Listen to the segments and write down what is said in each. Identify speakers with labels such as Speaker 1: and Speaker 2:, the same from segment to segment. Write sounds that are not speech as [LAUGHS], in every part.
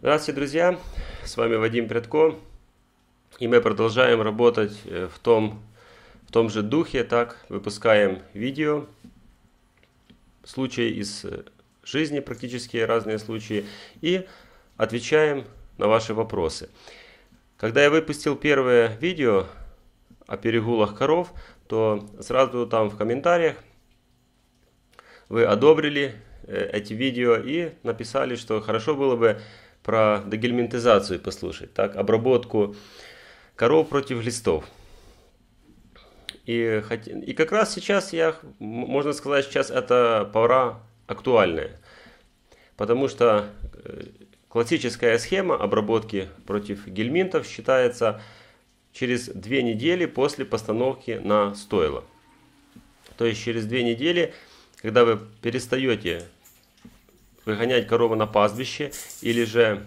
Speaker 1: Здравствуйте, друзья! С вами Вадим Прядко. И мы продолжаем работать э, в том, в том же духе. Так, выпускаем видео. Случаи из э, жизни, практически разные случаи. И отвечаем на ваши вопросы. Когда я выпустил первое видео о перегулах коров, то сразу там в комментариях вы одобрили э, эти видео и написали, что хорошо было бы про дегельминтизацию послушать, так, обработку коров против листов. И, и как раз сейчас я, можно сказать, сейчас это пора актуальная, потому что э, классическая схема обработки против гельминтов считается через две недели после постановки на стойло. То есть через две недели, когда вы перестаете выгонять корову на пастбище, или же,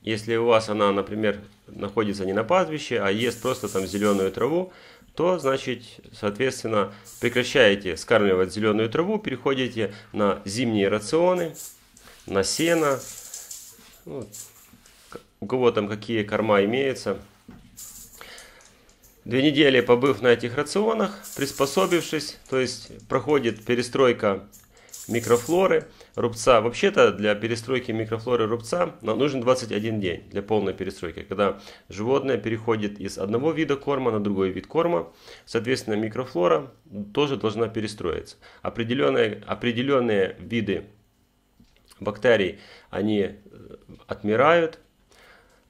Speaker 1: если у вас она, например, находится не на пастбище, а ест просто там зеленую траву, то, значит, соответственно, прекращаете скармливать зеленую траву, переходите на зимние рационы, на сено, ну, у кого там какие корма имеются. Две недели побыв на этих рационах, приспособившись, то есть проходит перестройка микрофлоры, рубца. Вообще-то для перестройки микрофлоры рубца нужен 21 день для полной перестройки, когда животное переходит из одного вида корма на другой вид корма. Соответственно, микрофлора тоже должна перестроиться. Определенные, определенные виды бактерий, они э, отмирают,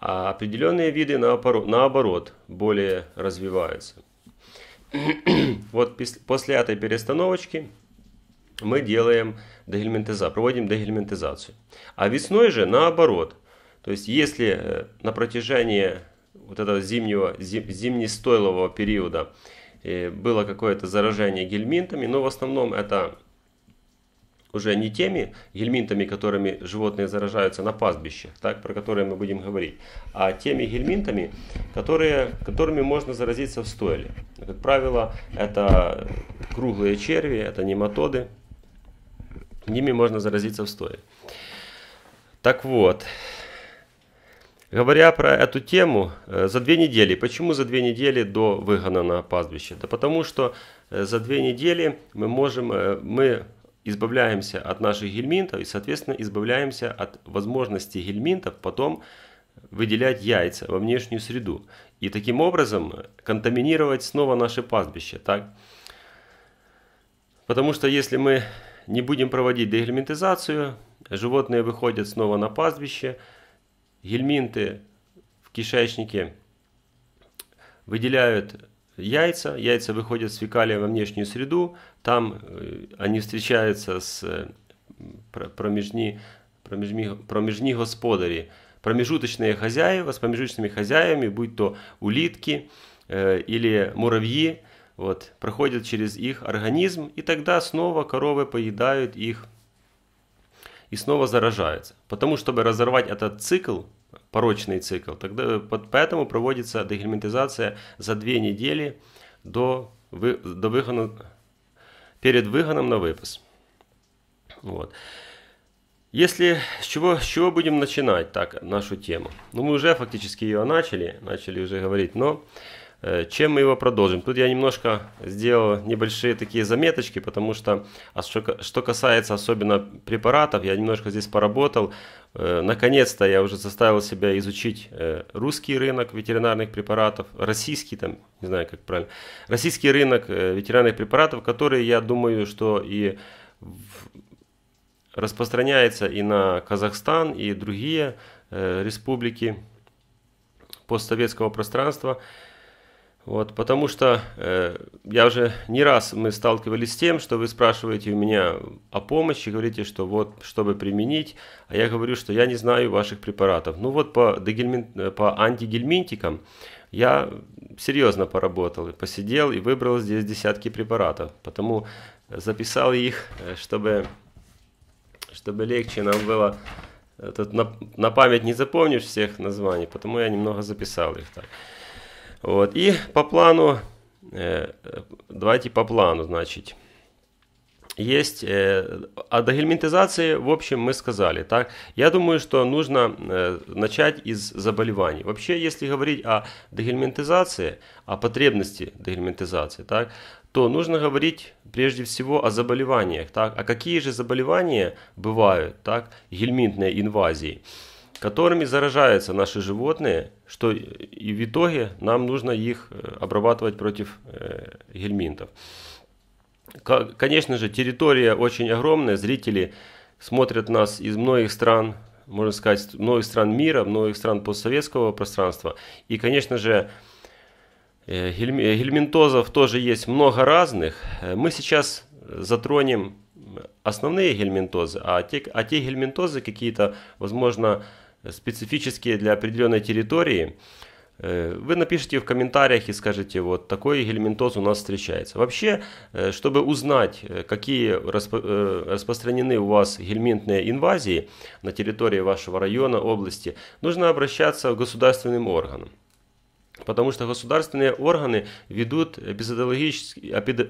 Speaker 1: а определенные виды наоборот более развиваются. [CLEARS THROAT] Вот после этой перестановочки мы делаем дегельминтиза, проводим дегельминтизацию. А весной же наоборот. То есть если э, на протяжении вот этого зимнего, зим, зимнестойлового периода э, было какое-то заражение гельминтами, но в основном это уже не теми гельминтами, которыми животные заражаются на пастбищах, так, про которые мы будем говорить, а теми гельминтами, которые, которыми можно заразиться в стойле. Как правило, это круглые черви, это нематоды, Ними можно заразиться в стое. Так вот, Говоря про эту тему, э, за две недели, почему за две недели до выгона на пастбище? Да потому что э, за две недели мы можем, э, мы избавляемся от наших гельминтов и, соответственно, избавляемся от возможности гельминтов потом выделять яйца во внешнюю среду и таким образом контаминировать снова наше пастбище, так? Потому что если мы не будем проводить дегельминтизацию, животные выходят снова на пастбище, гельминты в кишечнике выделяют яйца, яйца выходят с фекалия во внешнюю среду, там э, они встречаются с э, промежни, промежни, промежни господари, промежуточные хозяева с промежуточными хозяевами, будь то улитки э, или муравьи, вот, проходят через их организм, и тогда снова коровы поедают их и снова заражаются. Потому чтобы разорвать этот цикл, порочный цикл, тогда, поэтому проводится дегельминтизация за две недели до, до выгона, перед выгоном на выпас. Вот. Если с чего, с чего будем начинать так нашу тему? Ну, мы уже фактически ее начали, начали уже говорить, но Э, чем мы его продолжим? Тут я немножко сделал небольшие такие заметочки, потому что а что касается особенно препаратов, я немножко здесь поработал. Э, наконец-то я уже заставил себя изучить э, русский рынок ветеринарных препаратов, российский там, не знаю как правильно, российский рынок ветеринарных препаратов, которые, я думаю, что и распространяется и на Казахстан, и другие республики постсоветского пространства. Вот, потому что э, я уже не раз мы сталкивались с тем, что вы спрашиваете у меня о помощи, говорите, что вот, чтобы применить, а я говорю, что я не знаю ваших препаратов. Ну вот по, дегельмин, э, по антигельминтикам я серьезно поработал, посидел и выбрал здесь десятки препаратов, потому записал их, э, чтобы, чтобы легче нам было Тут на, на память не запомнишь всех названий, потому я немного записал их так. Вот и по плану, э, давайте по плану, Значит, есть э, о дегельминтизации, в общем, мы сказали. Так? Я думаю, что нужно э, начать из заболеваний. Вообще, если говорить о дегельминтизации, о потребности дегельминтизации, так, то нужно говорить прежде всего о заболеваниях. Так? А какие же заболевания бывают так? гельминтной инвазии? которыми заражаются наши животные, что и в итоге нам нужно их э, обрабатывать против э, гельминтов. Конечно же, территория очень огромная, зрители смотрят нас из многих стран, можно сказать, многих стран мира, многих стран постсоветского пространства. И, конечно же, э, гельминтозов тоже есть много разных. Мы сейчас затронем основные гельминтозы, а те, а те гельминтозы какие-то, возможно, специфические для определенной территории, э, вы напишите в комментариях и скажете, вот такой гельминтоз у нас встречается. Вообще, э, чтобы узнать, э, какие распространены у вас гельминтные инвазии на территории вашего района, области, нужно обращаться к государственным органам. Потому что государственные органы ведут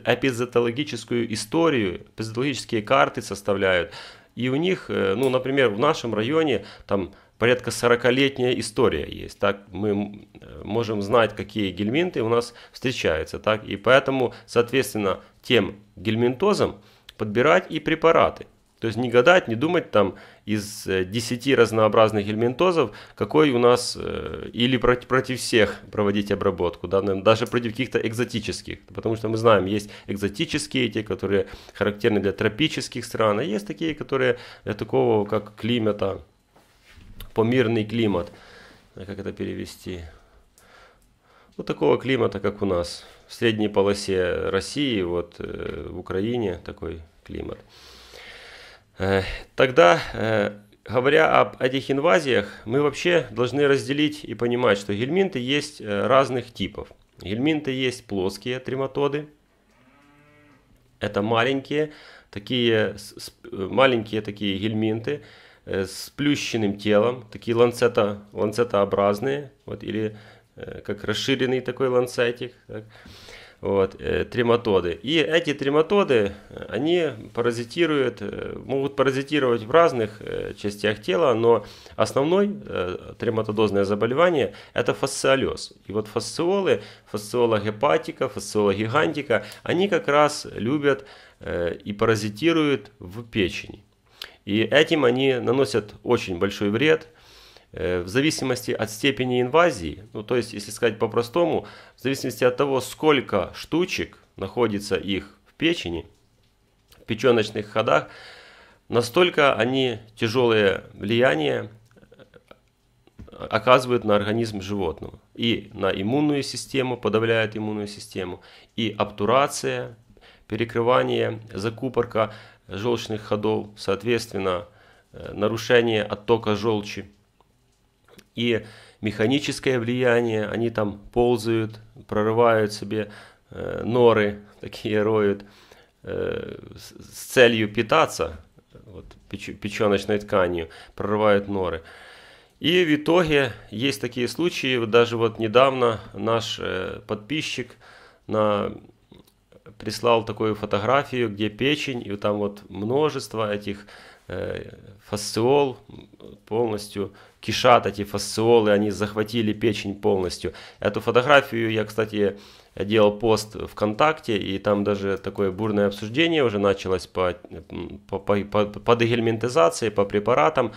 Speaker 1: эпизотологическую историю, эпизотологические карты составляют. И у них, ну, например, в нашем районе там порядка 40-летняя история есть. Так мы э, можем знать, какие гельминты у нас встречаются. Так? И поэтому, соответственно, тем гельминтозам подбирать и препараты. То есть не гадать, не думать там из 10 э, разнообразных гельминтозов какой у нас, э, или против, против всех проводить обработку, да, даже против каких-то экзотических. Потому что мы знаем, есть экзотические, те, которые характерны для тропических стран, а есть такие, которые для такого, как климата, помирный климат. А как это перевести? Вот ну, такого климата, как у нас. В средней полосе России, вот э, в Украине такой климат. Э, тогда, э, говоря об этих инвазиях, мы вообще должны разделить и понимать, что гельминты есть разных типов. Гельминты есть плоские трематоды. Это маленькие такие, маленькие такие гельминты, Э, с плющенным телом, такие ланцета, ланцетообразные, вот, или э, как расширенный такой ланцетик, так, вот, э, трематоды. И эти трематоды, они паразитируют, могут паразитировать в разных частях тела, но основной трематодозное заболевание – это фасциолез. И вот фасциолы, фасциола гепатика, фасциола гигантика, они как раз любят и паразитируют в печени. И этим они наносят очень большой вред э, в зависимости от степени инвазии, ну то есть, если сказать по-простому, в зависимости от того, сколько штучек находится их в печени, в печеночных ходах, настолько они тяжелое влияние э, оказывают на организм животного. И на иммунную систему, подавляют иммунную систему, и обтурация, перекрывание, закупорка желчных ходов, соответственно, э, нарушение оттока желчи. И механическое влияние, они там ползают, прорывают себе э, норы, [LAUGHS] такие роют, э, с целью питаться вот, печеночной тканью, прорывают норы. И в итоге есть такие случаи, даже вот недавно наш подписчик на прислал такую фотографию, где печень, и там вот множество этих э, фасциол полностью, кишат эти фасциолы, они захватили печень полностью. Эту фотографию я, кстати, делал пост ВКонтакте, и там даже такое бурное обсуждение уже началось по, по, по, по дегельминтизации, по препаратам,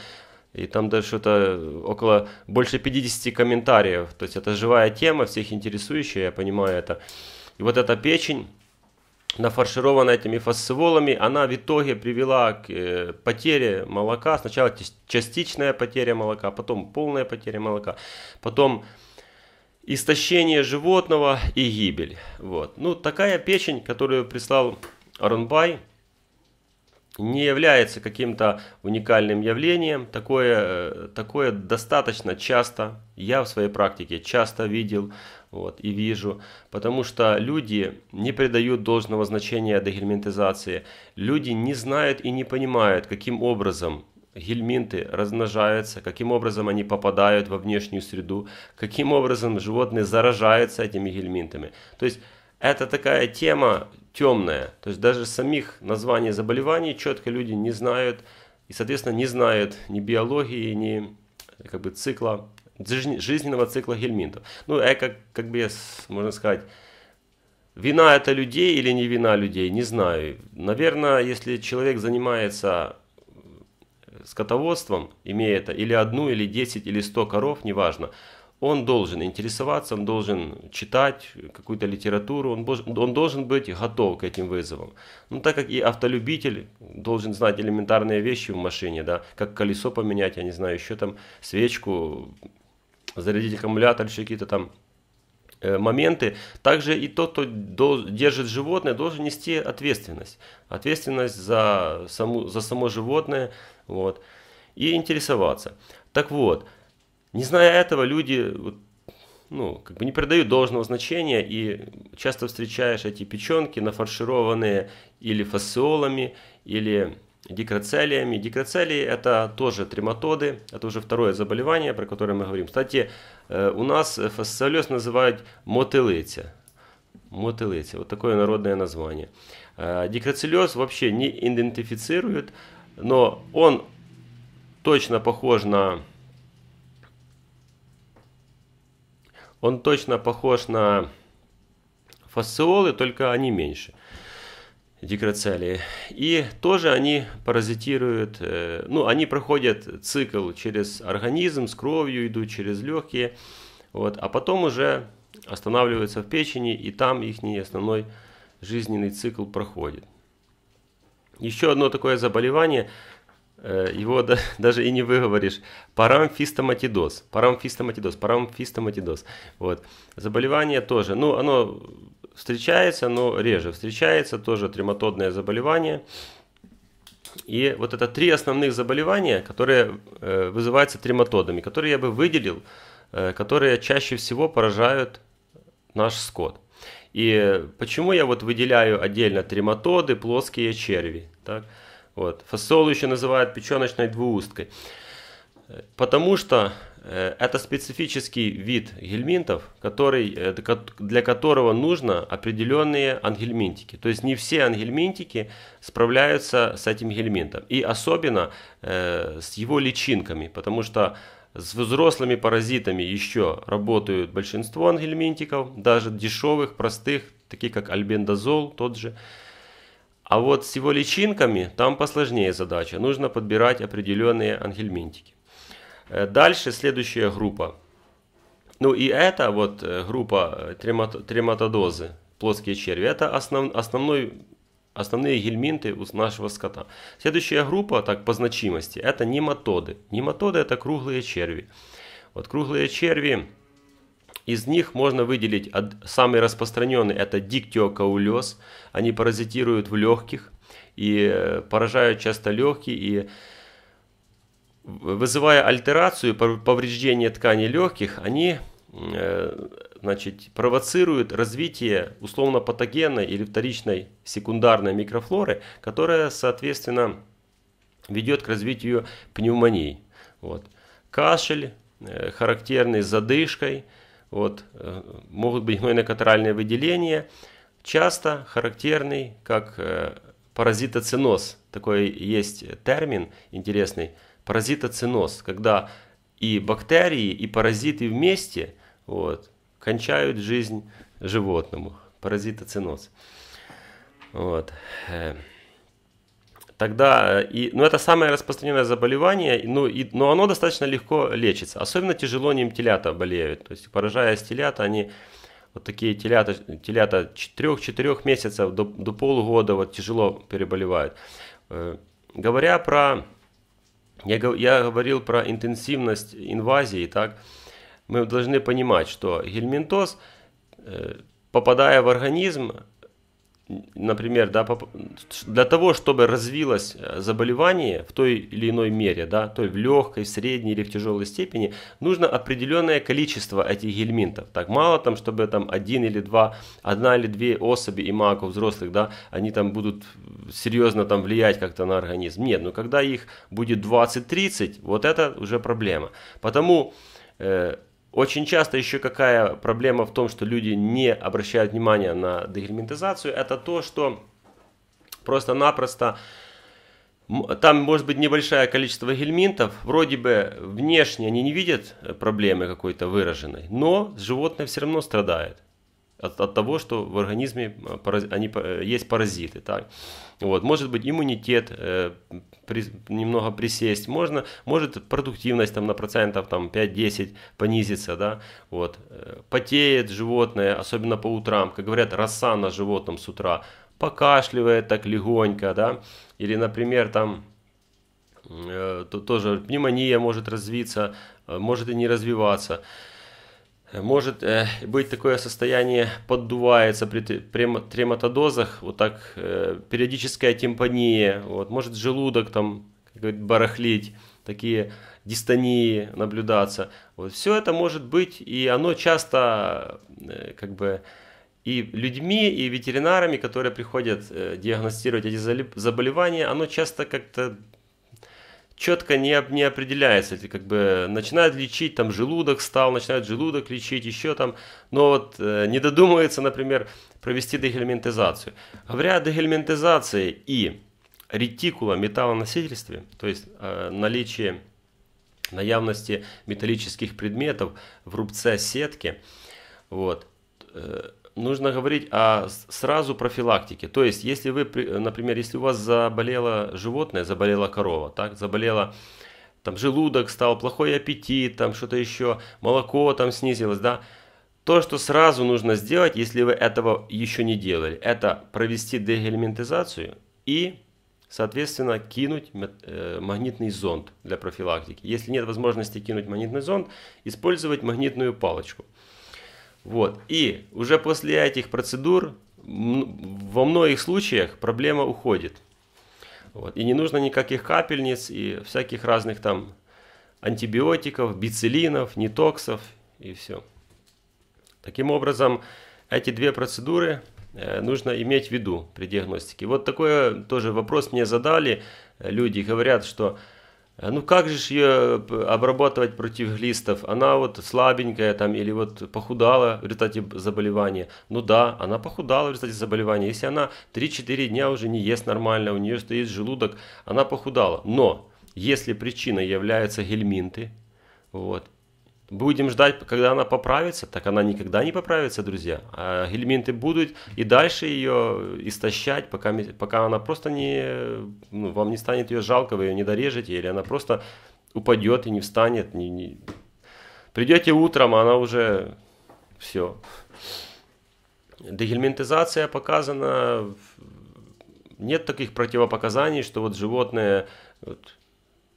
Speaker 1: и там даже что-то около больше 50 комментариев. То есть это живая тема, всех интересующая, я понимаю это. И вот эта печень, нафарширована этими фасциволами, она в итоге привела к э, потере молока. Сначала частичная потеря молока, потом полная потеря молока, потом истощение животного и гибель. Вот. Ну, такая печень, которую прислал Арунбай, не является каким-то уникальным явлением. Такое, э, такое достаточно часто, я в своей практике часто видел вот, и вижу, потому что люди не придают должного значения дегельминтизации. Люди не знают и не понимают, каким образом гельминты размножаются, каким образом они попадают во внешнюю среду, каким образом животные заражаются этими гельминтами. То есть это такая тема темная, то есть даже самих названий заболеваний четко люди не знают и, соответственно, не знают ни биологии, ни как бы цикла жизненного цикла гельминтов. Ну, э, как, как бы, можно сказать, вина это людей или не вина людей, не знаю. Наверное, если человек занимается э, скотоводством, имея это или одну, или 10, или 100 коров, неважно, он должен интересоваться, он должен читать какую-то литературу, он, он должен быть готов к этим вызовам. Ну, так как и автолюбитель должен знать элементарные вещи в машине, да, как колесо поменять, я не знаю, еще там свечку зарядить аккумулятор, еще какие-то там э, моменты. Также и тот, кто держит животное, должен нести ответственность. Ответственность за, саму, за само животное. Вот. И интересоваться. Так вот, не зная этого, люди ну, как бы не придают должного значения, и часто встречаешь эти печенки нафаршированные или фасолами, или дикроцелиями. Дикроцелии – это тоже трематоды, это уже второе заболевание, про которое мы говорим. Кстати, э, у нас фасциолез называют мотылыця. Мотылыця – вот такое народное название. Э, дикроцеллез вообще не идентифицируют, но он точно похож на он точно похож на фасциолы, только они меньше дикроцелии. И тоже они паразитируют, э, ну, они проходят цикл через организм, с кровью идут через легкие, вот, а потом уже останавливаются в печени, и там их основной жизненный цикл проходит. Еще одно такое заболевание, э, его [LAUGHS] даже и не выговоришь, парамфистоматидоз, парамфистоматидоз, парамфистоматидоз. Вот. Заболевание тоже, ну, оно встречается, но реже встречается, тоже трематодное заболевание. И вот это три основных заболевания, которые э, вызываются трематодами, которые я бы выделил, э, которые чаще всего поражают наш скот. И почему я вот выделяю отдельно трематоды, плоские черви, так? Вот. Фасолу еще называют печеночной двуусткой. Э, потому что Э, это специфический вид гельминтов, который, э, для которого нужно определенные ангельминтики. То есть не все ангельминтики справляются с этим гельминтом. И особенно э, с его личинками, потому что с взрослыми паразитами еще работают большинство ангельминтиков, даже дешевых, простых, такие как альбендазол тот же. А вот с его личинками там посложнее задача. Нужно подбирать определенные ангельминтики. Э, дальше следующая группа. Ну и это вот э, группа э, трематодозы, плоские черви, это основ, основной, основные гельминты у нашего скота. Следующая группа, так по значимости, это нематоды. Нематоды это круглые черви. Вот круглые черви, из них можно выделить самый распространенный, это диктиокаулез. Они паразитируют в легких и поражают часто легкие и вызывая альтерацию, повреждение тканей легких, они э, значит, провоцируют развитие условно-патогенной или вторичной секундарной микрофлоры, которая, соответственно, ведет к развитию пневмонии. Вот. Кашель, э, характерный с задышкой, вот, э, могут быть гнойно-катеральные выделения, часто характерный как паразитоциноз. Такой есть термин интересный – паразитоциноз, когда и бактерии, и паразиты вместе вот, кончают жизнь животному. Паразитоциноз. Вот. Тогда, и, ну это самое распространенное заболевание, ну, и, но оно достаточно легко лечится. Особенно тяжело ним телята болеют. То есть поражаясь телята, они вот такие телята, телята 4-4 месяцев до, до полугода вот тяжело переболевают. Э, говоря про я, я говорил про интенсивность инвазии, так? Мы должны понимать, что гельминтоз, э, попадая в организм, например, да, для того, чтобы развилось э, заболевание в той или иной мере, да, то есть в легкой, в средней или в тяжелой степени, нужно определенное количество этих гельминтов. Так мало там, чтобы там один или два, одна или две особи и маков взрослых, да, они там будут серьезно там влиять как-то на организм. Нет, но ну когда их будет 20-30, вот это уже проблема. Потому э, очень часто еще какая проблема в том, что люди не обращают внимания на дегельминтизацию, это то, что просто-напросто там может быть небольшое количество гельминтов, вроде бы внешне они не видят э, проблемы какой-то выраженной, но животное все равно страдает от, от того, что в организме э, параз, они, э, есть паразиты. Так? Вот, может быть, иммунитет э, при, немного присесть, можно, может продуктивность там, на процентов там, 5-10 понизится. Да? Вот. Э, потеет животное, особенно по утрам. Как говорят, роса на животном с утра покашливает так легонько, да, или, например, там э, то, тоже пневмония может развиться, может и не развиваться. Э, может э, быть такое состояние поддувается при, при трематодозах, вот так э, периодическая тимпания, вот, может желудок там как барахлить, такие дистонии наблюдаться. Вот, все это может быть, и оно часто э, как бы и людьми, и ветеринарами, которые приходят э, диагностировать эти заболевания, оно часто как-то четко не, не определяется, это как бы начинают лечить, там желудок стал, начинает желудок лечить, еще там, но вот э, не додумывается, например, провести дегельминтизацию. Говоря о дегельминтизации и ретикула металлоносительстве, то есть э, наличии на металлических предметов в рубце сетки, вот, э, нужно говорить о сразу профилактике. То есть, если вы, например, если у вас заболело животное, заболела корова, так, заболела там желудок стал, плохой аппетит, там что-то еще, молоко там снизилось, да, то, что сразу нужно сделать, если вы этого еще не делали, это провести дегельминтизацию и, соответственно, кинуть э, магнитный зонд для профилактики. Если нет возможности кинуть магнитный зонд, использовать магнитную палочку – вот. И уже после этих процедур во многих случаях проблема уходит. Вот. И не нужно никаких капельниц и всяких разных там антибиотиков, бицилинов, нитоксов и все. Таким образом, эти две процедуры э, нужно иметь в виду при диагностике. Вот такой э, тоже вопрос мне задали э, люди. Говорят, что Э, ну как же ее э, обрабатывать против глистов? Она вот слабенькая там или вот похудала в результате заболевания. Ну да, она похудала в результате заболевания. Если она 3-4 дня уже не ест нормально, у нее стоит желудок, она похудала. Но если причиной являются гельминты, вот, Будем ждать, когда она поправится. Так она никогда не поправится, друзья. А элементы будут и дальше ее истощать, пока, пока она просто не... Ну, вам не станет ее жалко, вы ее не дорежете, или она просто упадет и не встанет. Не, не... Придете утром, а она уже... Все. Дегельминтизация показана... Нет таких противопоказаний, что вот животное... Вот,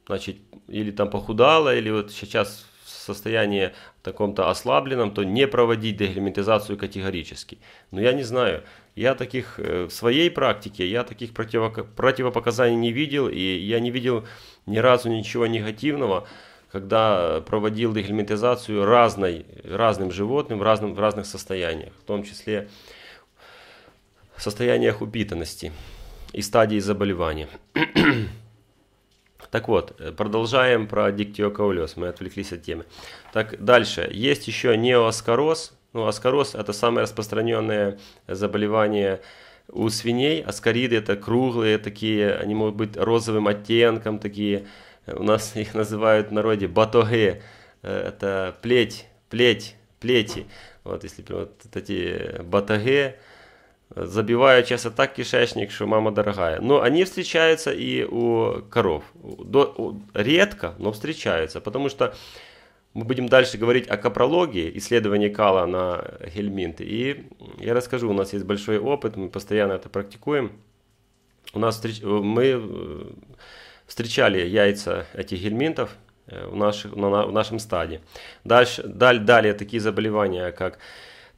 Speaker 1: значит, или там похудало, или вот сейчас состоянии таком-то ослабленном, то не проводить дегельминтизацию категорически. Но я не знаю. Я таких э, в своей практике, я таких противопоказаний не видел, и я не видел ни разу ничего негативного, когда проводил дегельминтизацию разной, разным животным в, разном, в разных состояниях, в том числе в состояниях упитанности и стадии заболевания. Так вот, э, продолжаем про диктио диктиокаулез, мы отвлеклись от темы. Так, дальше. Есть еще неоаскороз. Ну, аскороз – это самое распространенное заболевание у свиней. Аскариды – это круглые такие, они могут быть розовым оттенком такие. Э, у нас [LAUGHS] их называют в народе батоги. Э, это плеть, плеть, плети. Вот, если вот эти батаги, забиваю часто так кишечник, что мама дорогая. Но они встречаются и у коров. До, у, редко, но встречаются, потому что мы будем дальше говорить о капрологии, исследовании кала на гельминты. И я расскажу, у нас есть большой опыт, мы постоянно это практикуем. У нас встреч... Э, мы э, встречали яйца этих гельминтов в, э, наших, в нашем стаде. Дальше, даль, далее такие заболевания, как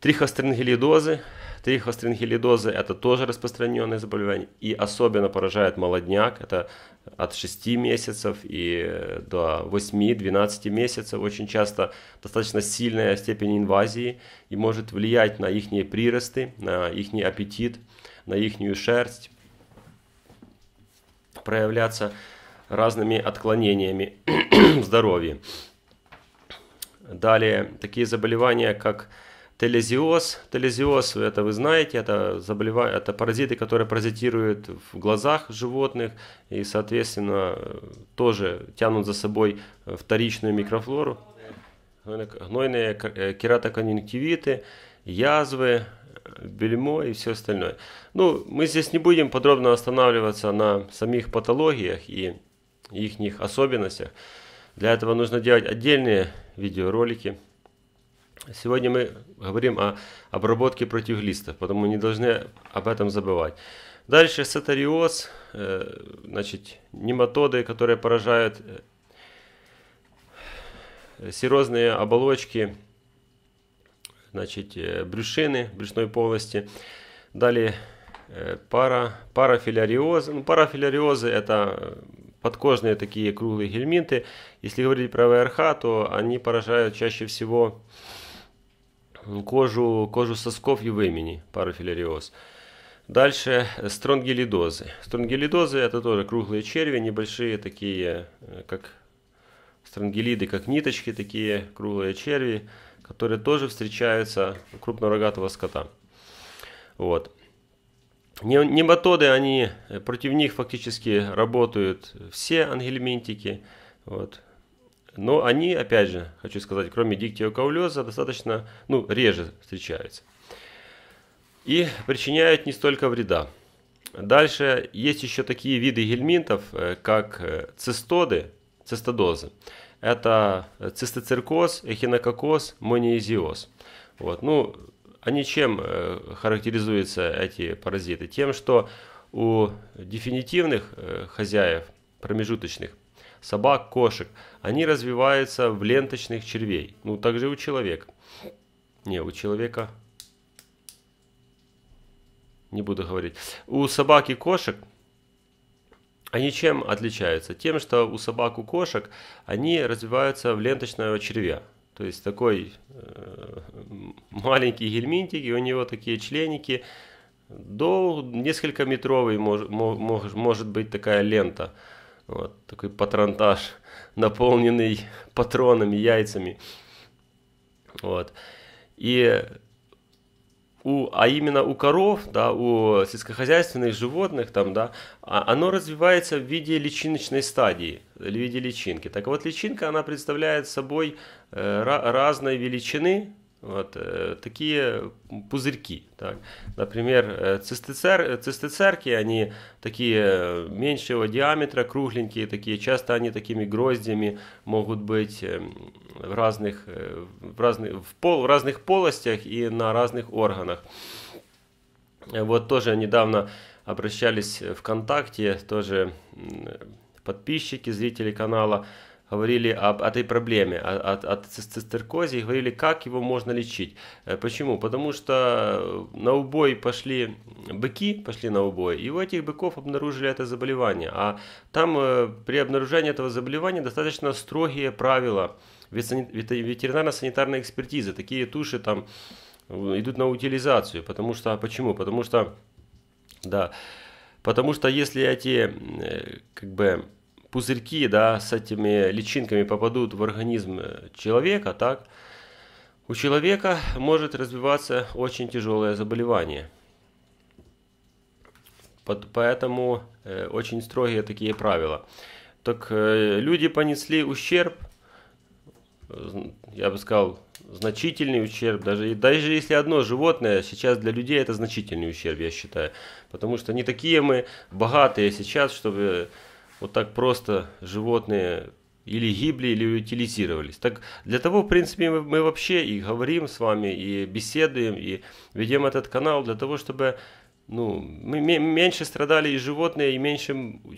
Speaker 1: трихострингелидозы, Трихострингелидозы – это тоже распространенное заболевание. И особенно поражает молодняк. Это от 6 месяцев и э, до 8-12 месяцев. Очень часто достаточно сильная степень инвазии и может влиять на их приросты, на их аппетит, на их шерсть, проявляться разными отклонениями [CLEARS THROAT] в здоровье. Далее, такие заболевания, как Телезиоз. Телезиоз, это вы знаете, это, заболевание, это паразиты, которые паразитируют в глазах животных и, соответственно, тоже тянут за собой вторичную микрофлору. Гнойные э, кератоконъюнктивиты, язвы, бельмо и все остальное. Ну, мы здесь не будем подробно останавливаться на самих патологиях и их особенностях. Для этого нужно делать отдельные видеоролики – Сегодня мы говорим о обработке против глистов, потому не должны об этом забывать. Дальше сатариоз, э, значит, нематоды, которые поражают э, серозные оболочки, значит, э, брюшины, брюшной полости. Далее пара, парафиляриозы. Ну, парафиляриозы это подкожные такие круглые гельминты. Если говорить про ВРХ, то они поражают чаще всего кожу, кожу сосков и вымени, парафилариоз. Дальше э, стронгелидозы. Стронгелидозы это тоже круглые черви, небольшие такие, э, как стронгелиды, как ниточки такие, круглые черви, которые тоже встречаются у крупнорогатого скота. Вот. Нематоды, они, э, против них фактически работают все ангельминтики. Вот. Но они, опять же, хочу сказать, кроме диктиокаулеза, достаточно, ну, реже встречаются. И причиняют не столько вреда. Дальше есть еще такие виды гельминтов, э, как э, цистоды, цистодозы. Это э, цистоциркоз, эхинококоз, мониезиоз. Вот. Ну, они чем характеризуются, эти паразиты? Тем, что у дефинитивных хозяев, промежуточных, собак, кошек. Они развиваются в ленточных червей. Ну, так же и у человека. Не, у человека... Не буду говорить. У собак и кошек они чем отличаются? Тем, что у собак, у кошек они развиваются в ленточного червя. То есть такой э, маленький гельминтик, и у него такие членики до несколько метровый мож, мож, может быть такая лента. Вот такой патронтаж, [LAUGHS] наполненный патронами, яйцами. Вот. И у, а именно у коров, да, у сельскохозяйственных животных, там, да, а, оно развивается в виде личиночной стадии, в виде личинки. Так вот, личинка, она представляет собой э, разной величины, вот, э, такие пузырьки. Так. Например, э, цистицер, э, цистицерки, они такие меньшего диаметра, кругленькие такие, часто они такими гроздями могут быть в разных, в разных, в пол, в разных полостях и на разных органах. Вот тоже недавно обращались ВКонтакте, тоже подписчики, зрители канала, говорили об этой проблеме, о, о, о цистеркозе, и говорили, как его можно лечить. Э, почему? Потому что на убой пошли быки, пошли на убой, и у этих быков обнаружили это заболевание. А там э, при обнаружении этого заболевания достаточно строгие правила ветеринарно-санитарной экспертизы. Такие туши там э, идут на утилизацию. Потому что, а почему? Потому что, да, потому что если эти, как бы, пузырьки, да, с этими личинками попадут в организм э, человека, так, у человека может развиваться очень тяжелое заболевание. Под, поэтому э, очень строгие такие правила. Так э, люди понесли ущерб, я бы сказал, значительный ущерб. Даже, даже если одно животное, сейчас для людей это значительный ущерб, я считаю. Потому что не такие мы богатые сейчас, чтобы вот так просто животные или гибли, или утилизировались. Так для того, в принципе, мы, вообще и говорим с вами, и беседуем, и ведем этот канал для того, чтобы ну, мы меньше страдали и животные, и меньше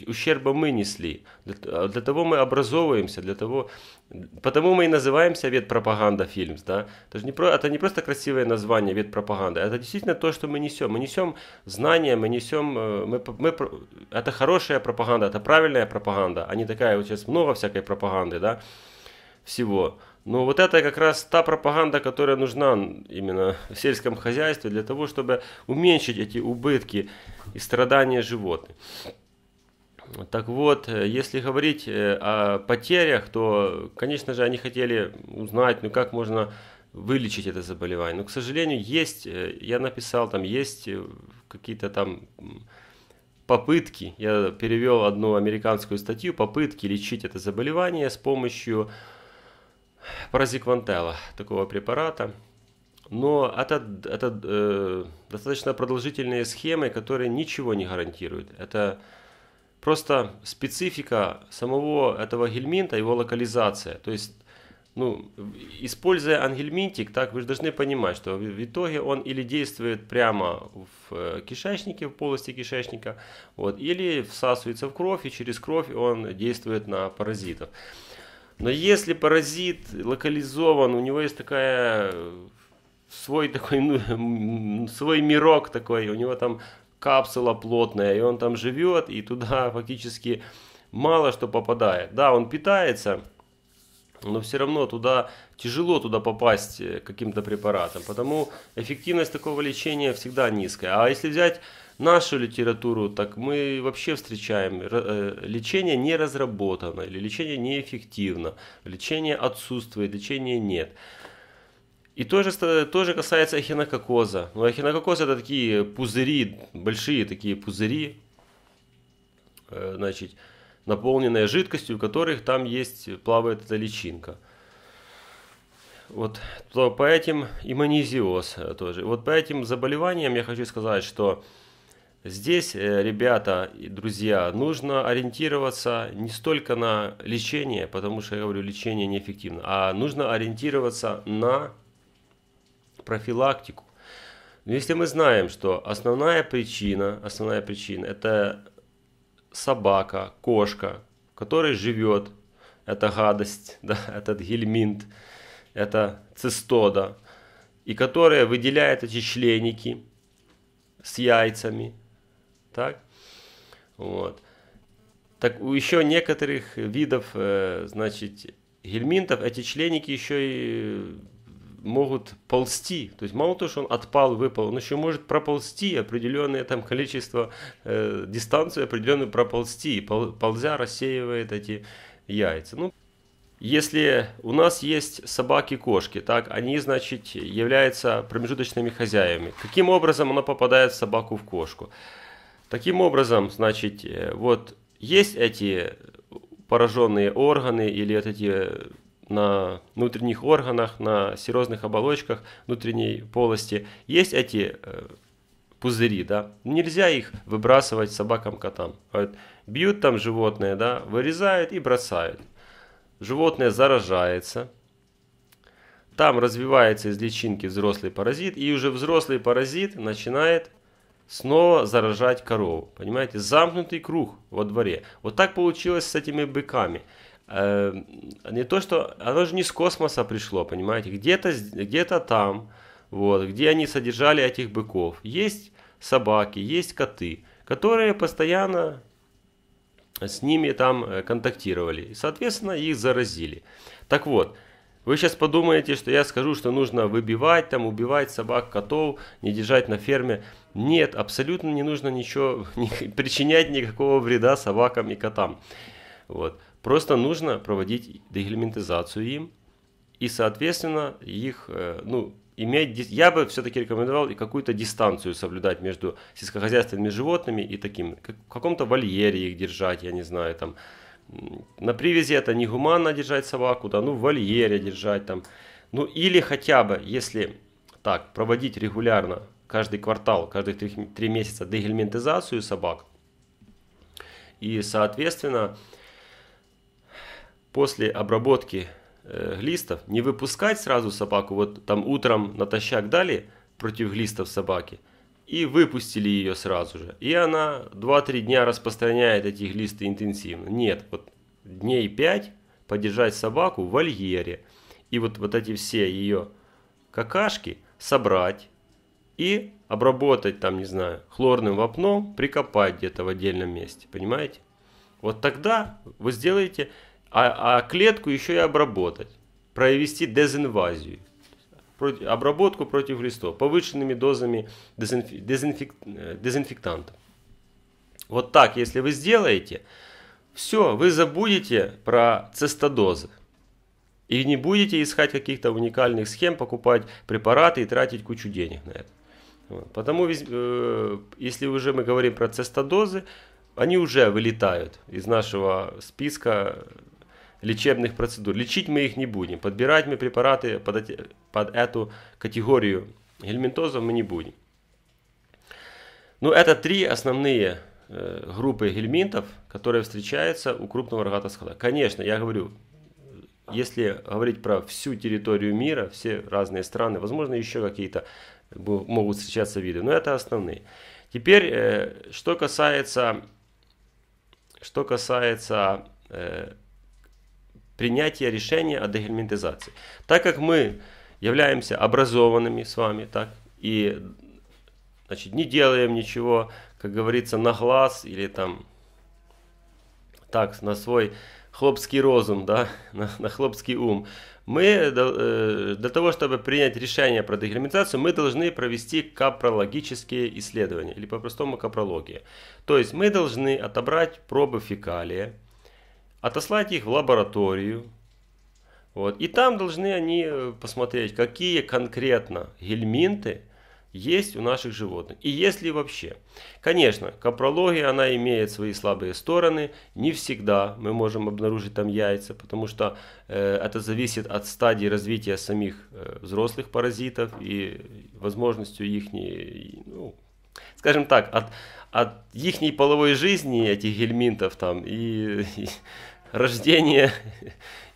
Speaker 1: ущерба мы несли. Для, а для того мы образовываемся, для того... Потому мы и называемся вет пропаганда фильмс, да? Это, же не про, это не просто красивое название вет пропаганда, это действительно то, что мы несем. Мы несем знания, мы несем... Э, мы, мы, это хорошая пропаганда, это правильная пропаганда, а не такая вот сейчас много всякой пропаганды, да, всего. Но ну, вот это как раз та пропаганда, которая нужна именно в сельском хозяйстве для того, чтобы уменьшить эти убытки и страдания животных. Так вот, э, если говорить э, о потерях, то, конечно же, они хотели узнать, ну как можно вылечить это заболевание. Но, к сожалению, есть, э, я написал, там есть какие-то там попытки, я перевел одну американскую статью, попытки лечить это заболевание с помощью паразиквантела, такого препарата. Но это, это э, достаточно продолжительные схемы, которые ничего не гарантируют. Это просто специфика самого этого гельминта, его локализация. То есть, ну, используя ангельминтик, так вы же должны понимать, что в итоге он или действует прямо в э, кишечнике, в полости кишечника, вот, или всасывается в кровь, и через кровь он действует на паразитов. Но если паразит локализован, у него есть такая э, свой такой ну, свой мирок такой, у него там капсула плотная, и он там живет, и туда фактически мало что попадает. Да, он питается, но все равно туда тяжело туда попасть э, каким-то препаратом. Потому эффективность такого лечения всегда низкая. А если взять нашу литературу, так мы вообще встречаем э, э, лечение не разработано или лечение неэффективно, лечение отсутствует, лечения нет. И тоже, тоже касается эхинококоза. Но ну, эхинококоз это такие пузыри, большие такие пузыри, э, значит, наполненные жидкостью, в которых там есть, плавает эта личинка. Вот то по этим и манизиоз тоже. Вот по этим заболеваниям я хочу сказать, что Здесь, э, ребята и друзья, нужно ориентироваться не столько на лечение, потому что я говорю, лечение неэффективно, а нужно ориентироваться на профилактику. Но если мы знаем, что основная причина, основная причина это собака, кошка, в которой живет эта гадость, [LAUGHS] да, этот гельминт, это цистода, и которая выделяет эти членики с яйцами, так? Вот. Так у еще некоторых видов, э, значит, гельминтов эти членики еще и могут ползти. То есть мало того, что он отпал, выпал, он еще может проползти определенное там количество, э, дистанцию определенную проползти. Пол, ползя рассеивает эти яйца. Ну, если у нас есть собаки-кошки, так, они, значит, являются промежуточными хозяевами. Каким образом она попадает в собаку в кошку? Таким образом, значит, э, вот есть эти пораженные органы или вот эти э, на внутренних органах, на серозных оболочках внутренней полости, есть эти э, пузыри, да, нельзя их выбрасывать собакам-котам. Вот бьют там животное, да, вырезают и бросают. Животное заражается, там развивается из личинки взрослый паразит, и уже взрослый паразит начинает снова заражать корову. Понимаете, замкнутый круг во дворе. Вот так получилось с этими быками. Э, не то, что оно же не с космоса пришло, понимаете, где-то где то там, вот, где они содержали этих быков. Есть собаки, есть коты, которые постоянно с ними там э, контактировали. И, соответственно, их заразили. Так вот, вы сейчас подумаете, что я скажу, что нужно выбивать, там, убивать собак, котов, не держать на ферме. Нет, абсолютно не нужно ничего, [LAUGHS] не, причинять никакого вреда собакам и котам. Вот. Просто нужно проводить регламентизацию им и, соответственно, их, э, ну, иметь, я бы все-таки рекомендовал и какую-то дистанцию соблюдать между сельскохозяйственными животными и таким, как в каком-то вольере их держать, я не знаю, там, на привязи это негуманно держать собаку, да, ну в вольере держать там. Ну или хотя бы, если так, проводить регулярно, каждый квартал, каждые три, три месяца дегельминтизацию собак. И, соответственно, после обработки э, глистов не выпускать сразу собаку, вот там утром натощак дали против глистов собаки – и выпустили ее сразу же. И она 2-3 дня распространяет эти глисты интенсивно. Нет, вот дней 5 подержать собаку в вольере. И вот, вот эти все ее какашки собрать и обработать там, не знаю, хлорным вапном, прикопать где-то в отдельном месте, понимаете? Вот тогда вы сделаете, а, а клетку еще и обработать, провести дезинвазию обработку против листов повышенными дозами дезинфек... Э, дезинфектанта. Вот так, если вы сделаете, все, вы забудете про цистодозы. И не будете искать каких-то уникальных схем, покупать препараты и тратить кучу денег на это. Вот. Потому, э, если уже мы говорим про цистодозы, они уже вылетают из нашего списка лечебных процедур. Лечить мы их не будем. Подбирать мы препараты под, эти, под эту категорию гельминтозов мы не будем. Ну, это три основные э, группы гельминтов, которые встречаются у крупного рогатого скота. Конечно, я говорю, если говорить про всю территорию мира, все разные страны, возможно, еще какие-то могут встречаться виды, но это основные. Теперь, э, что касается, что касается э, принятия решения о дегельминтизации. Так как мы являемся образованными с вами, так, и значит, не делаем ничего, как говорится, на глаз или там так, на свой хлопский розум, да, [LAUGHS] на, на хлопский ум. Мы э, для того, чтобы принять решение про дегельминтацию, мы должны провести капрологические исследования, или по-простому капрология. То есть мы должны отобрать пробы фекалия, отослать их в лабораторию. Вот. И там должны они э, посмотреть, какие конкретно гельминты есть у наших животных. И есть ли вообще. Конечно, капрология, она имеет свои слабые стороны. Не всегда мы можем обнаружить там яйца, потому что э, это зависит от стадии развития самих э, взрослых паразитов и возможностью их, ну, скажем так, от, от их половой жизни, этих гельминтов там, и, [LAUGHS] и рождение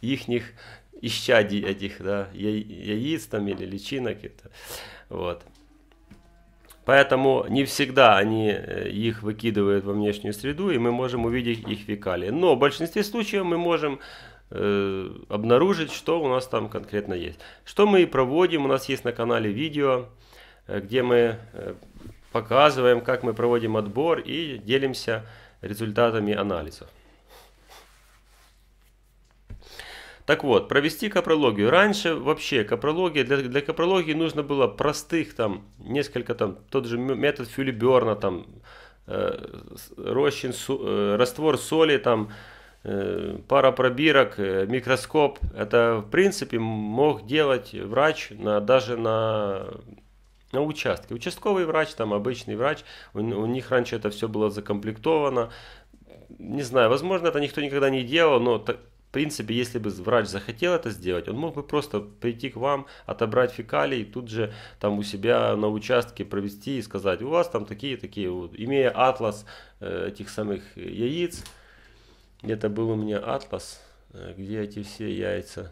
Speaker 1: ихних исчадий этих, да, я, яиц там или личинок. Это, вот. Поэтому не всегда они э, их выкидывают во внешнюю среду, и мы можем увидеть их фекалии. Но в большинстве случаев мы можем э, обнаружить, что у нас там конкретно есть. Что мы и проводим, у нас есть на канале видео, э, где мы показываем, как мы проводим отбор и делимся результатами анализов. Так вот, провести капрологию. Раньше вообще капрология, для, для капрологии нужно было простых там, несколько там, тот же метод Фюлиберна там, э, рощин, су, э, раствор соли там, э, пара пробирок, э, микроскоп. Это в принципе мог делать врач на, даже на на участке. Участковый врач, там обычный врач, у, у них раньше это все было закомплектовано, не знаю, возможно, это никто никогда не делал, но так, в принципе, если бы врач захотел это сделать, он мог бы просто прийти к вам, отобрать фекалии, тут же там у себя на участке провести и сказать, у вас там такие-такие, вот, имея атлас э, этих самых яиц, это был у меня атлас, э, где эти все яйца,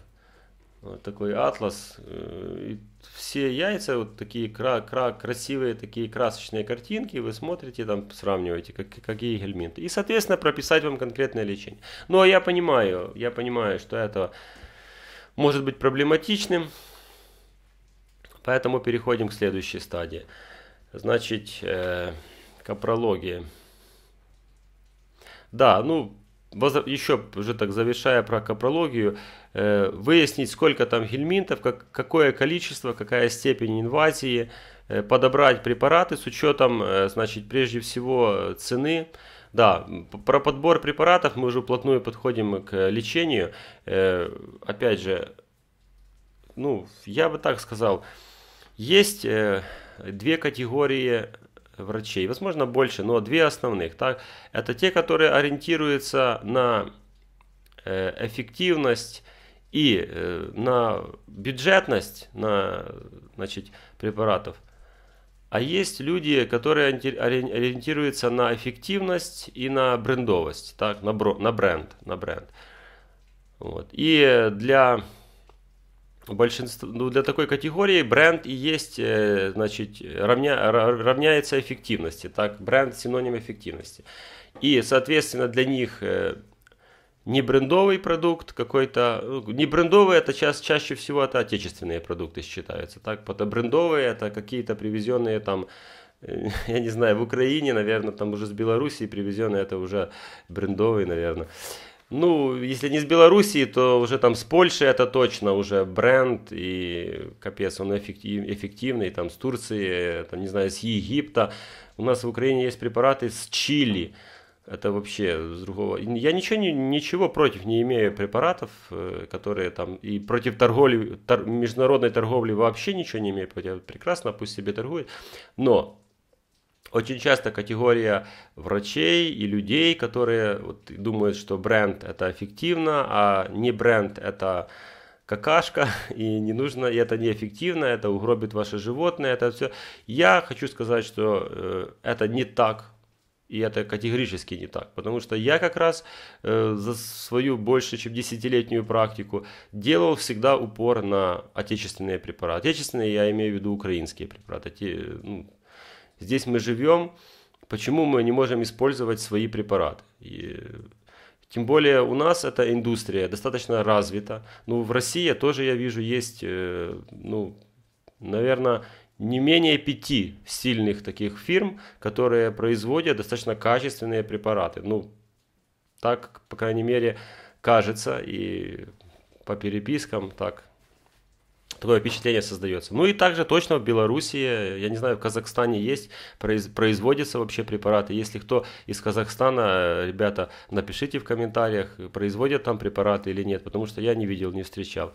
Speaker 1: такой атлас. Э, и все яйца, вот такие кра кра красивые, такие красочные картинки, вы смотрите, там сравниваете, как какие гельминты. И, соответственно, прописать вам конкретное лечение. ну а я понимаю, я понимаю, что это может быть проблематичным, поэтому переходим к следующей стадии. Значит, э, капрология. Да, ну, еще уже так завершая про капрологию, э, выяснить, сколько там гельминтов, как, какое количество, какая степень инвазии, э, подобрать препараты с учетом, э, значит, прежде всего цены. Да, про подбор препаратов мы уже вплотную подходим к лечению. Опять же, ну, я бы так сказал, есть две категории врачей, возможно больше, но две основных. Так, это те, которые ориентируются на э, эффективность и э, на бюджетность на, значит, препаратов. А есть люди, которые ориентируются на эффективность и на брендовость, так, на, бро, на бренд, на бренд. Вот. И для большинство, ну, для такой категории бренд и есть, э, значит, равня, равняется эффективности. Так, бренд синоним эффективности. И, соответственно, для них э, не брендовый продукт какой-то, э, не брендовый это ча- чаще всего это отечественные продукты считаются, так, а брендовые это какие-то привезенные там, [LAUGHS] я не знаю, в Украине, наверное, там уже с Белоруссии привезенные, это уже брендовые, наверное. Ну, если не с Белоруссии, то уже там с Польши это точно уже бренд, и капец, он эффектив, эффективный, там с Турции, там, не знаю, с Египта. У нас в Украине есть препараты с Чили, это вообще с другого. Я ничего, ничего против не имею препаратов, э, которые там, и против торговли, тор, международной торговли вообще ничего не имею против, прекрасно, пусть себе торгуют. но очень часто категория врачей и людей, которые вот, думают, что бренд это эффективно, а не бренд это какашка, [LAUGHS] и не нужно, и это неэффективно, это угробит ваше животное, это все. Я хочу сказать, что э, это не так, и это категорически не так, потому что я как раз э, за свою больше чем десятилетнюю практику делал всегда упор на отечественные препараты. Отечественные я имею в виду украинские препараты, те, ну, здесь мы живем, почему мы не можем использовать свои препараты? И, тем более у нас эта индустрия достаточно развита. Ну, в России тоже, я вижу, есть, э, ну, наверное, не менее пяти сильных таких фирм, которые производят достаточно качественные препараты. Ну, так, по крайней мере, кажется и по перепискам так такое впечатление создается. Ну и также точно в Беларуси, я не знаю, в Казахстане есть, произ, производятся вообще препараты. Если кто из Казахстана, ребята, напишите в комментариях, производят там препараты или нет, потому что я не видел, не встречал.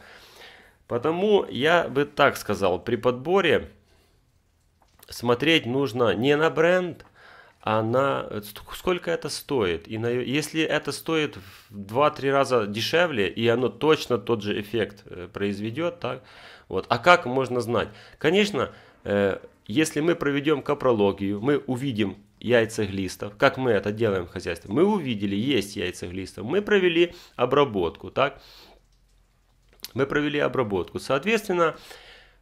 Speaker 1: Потому я бы так сказал, при подборе смотреть нужно не на бренд – она э, сколько это стоит. И на, если это стоит в 2-3 раза дешевле, и оно точно тот же эффект э, произведет, так, вот. а как можно знать? Конечно, э, если мы проведем капрологию, мы увидим яйца глистов как мы это делаем в хозяйстве. Мы увидели, есть яйца глистов мы провели обработку, так? Мы провели обработку. Соответственно,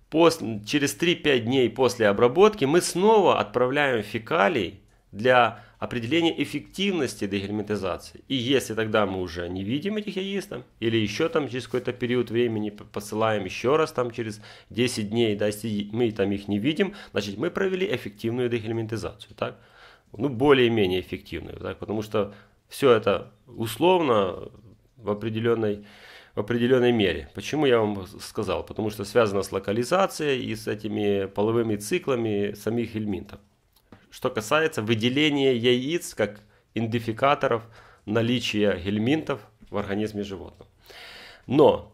Speaker 1: после, через 3-5 дней после обработки мы снова отправляем фекалий для определения эффективности дегельминтизации. И если тогда мы уже не видим этих яиц там, или еще там через какой-то период времени посылаем еще раз там через 10 дней, да, если мы там их не видим, значит мы провели эффективную дегельминтизацию, так? Ну, более-менее эффективную, так? Потому что все это условно в определенной в определенной мере. Почему я вам сказал? Потому что связано с локализацией и с этими половыми циклами самих элементов что касается выделения яиц как индификаторов наличия гельминтов в организме животного. Но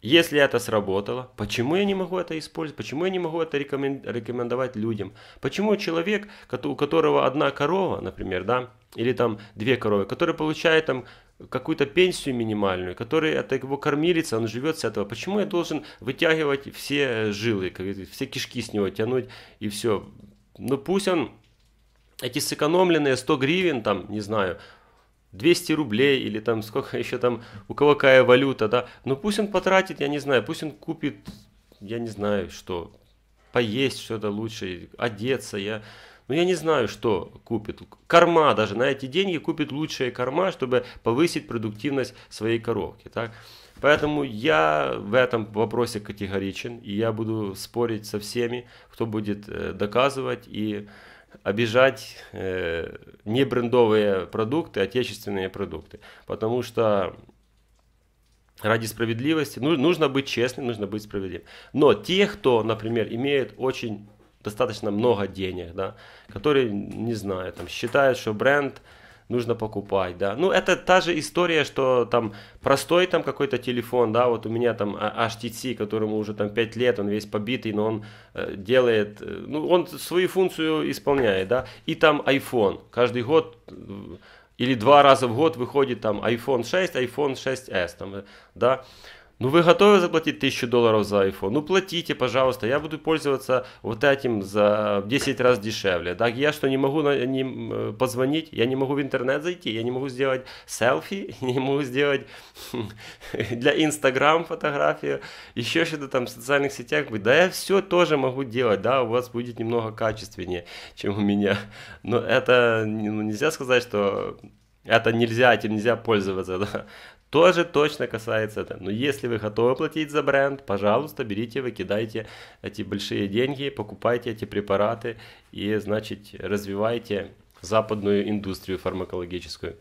Speaker 1: если это сработало, почему я не могу это использовать? Почему я не могу это рекомендовать людям? Почему человек, у которого одна корова, например, да, или там две коровы, который получает там какую-то пенсию минимальную, который это его кормилица, он живет с этого. Почему я должен вытягивать все жилы, все кишки с него тянуть и все? ну пусть он эти сэкономленные 100 гривен, там, не знаю, 200 рублей или там сколько [LAUGHS] еще там, у кого какая валюта, да, ну пусть он потратит, я не знаю, пусть он купит, я не знаю, что, поесть что-то лучше, одеться, я, ну я не знаю, что купит, корма даже, на эти деньги купит лучшие корма, чтобы повысить продуктивность своей коровки, так, Поэтому я в этом вопросе категоричен, и я буду спорить со всеми, кто будет э, доказывать и обижать э, не брендовые продукты, отечественные продукты. Потому что ради справедливости ну, нужно быть честным, нужно быть справедливым. Но те, кто, например, имеет очень достаточно много денег, да, которые, не знаю, там, считают, что бренд – нужно покупать, да. Ну, это та же история, что там простой там какой-то телефон, да, вот у меня там а, HTC, которому уже там 5 лет, он весь побитый, но он э, делает, э, ну, он свою функцию исполняет, да, и там iPhone, каждый год э, или два раза в год выходит там iPhone 6, iPhone 6s, там, э, да, ну вы готовы заплатить 1000 долларов за iPhone? Ну платите, пожалуйста, я буду пользоваться вот этим за 10 раз дешевле. Так я что, не могу на, ним э, позвонить, я не могу в интернет зайти, я не могу сделать селфи, [LAUGHS] не могу сделать [LAUGHS] для Instagram фотографию, еще что-то там в социальных сетях. Да я все тоже могу делать, да, у вас будет немного качественнее, чем у меня. Но это ну, нельзя сказать, что это нельзя, этим нельзя пользоваться. [LAUGHS] Да? тоже точно касается это. Но если вы готовы платить за бренд, пожалуйста, берите, выкидайте эти большие деньги, покупайте эти препараты и, значит, развивайте западную индустрию фармакологическую.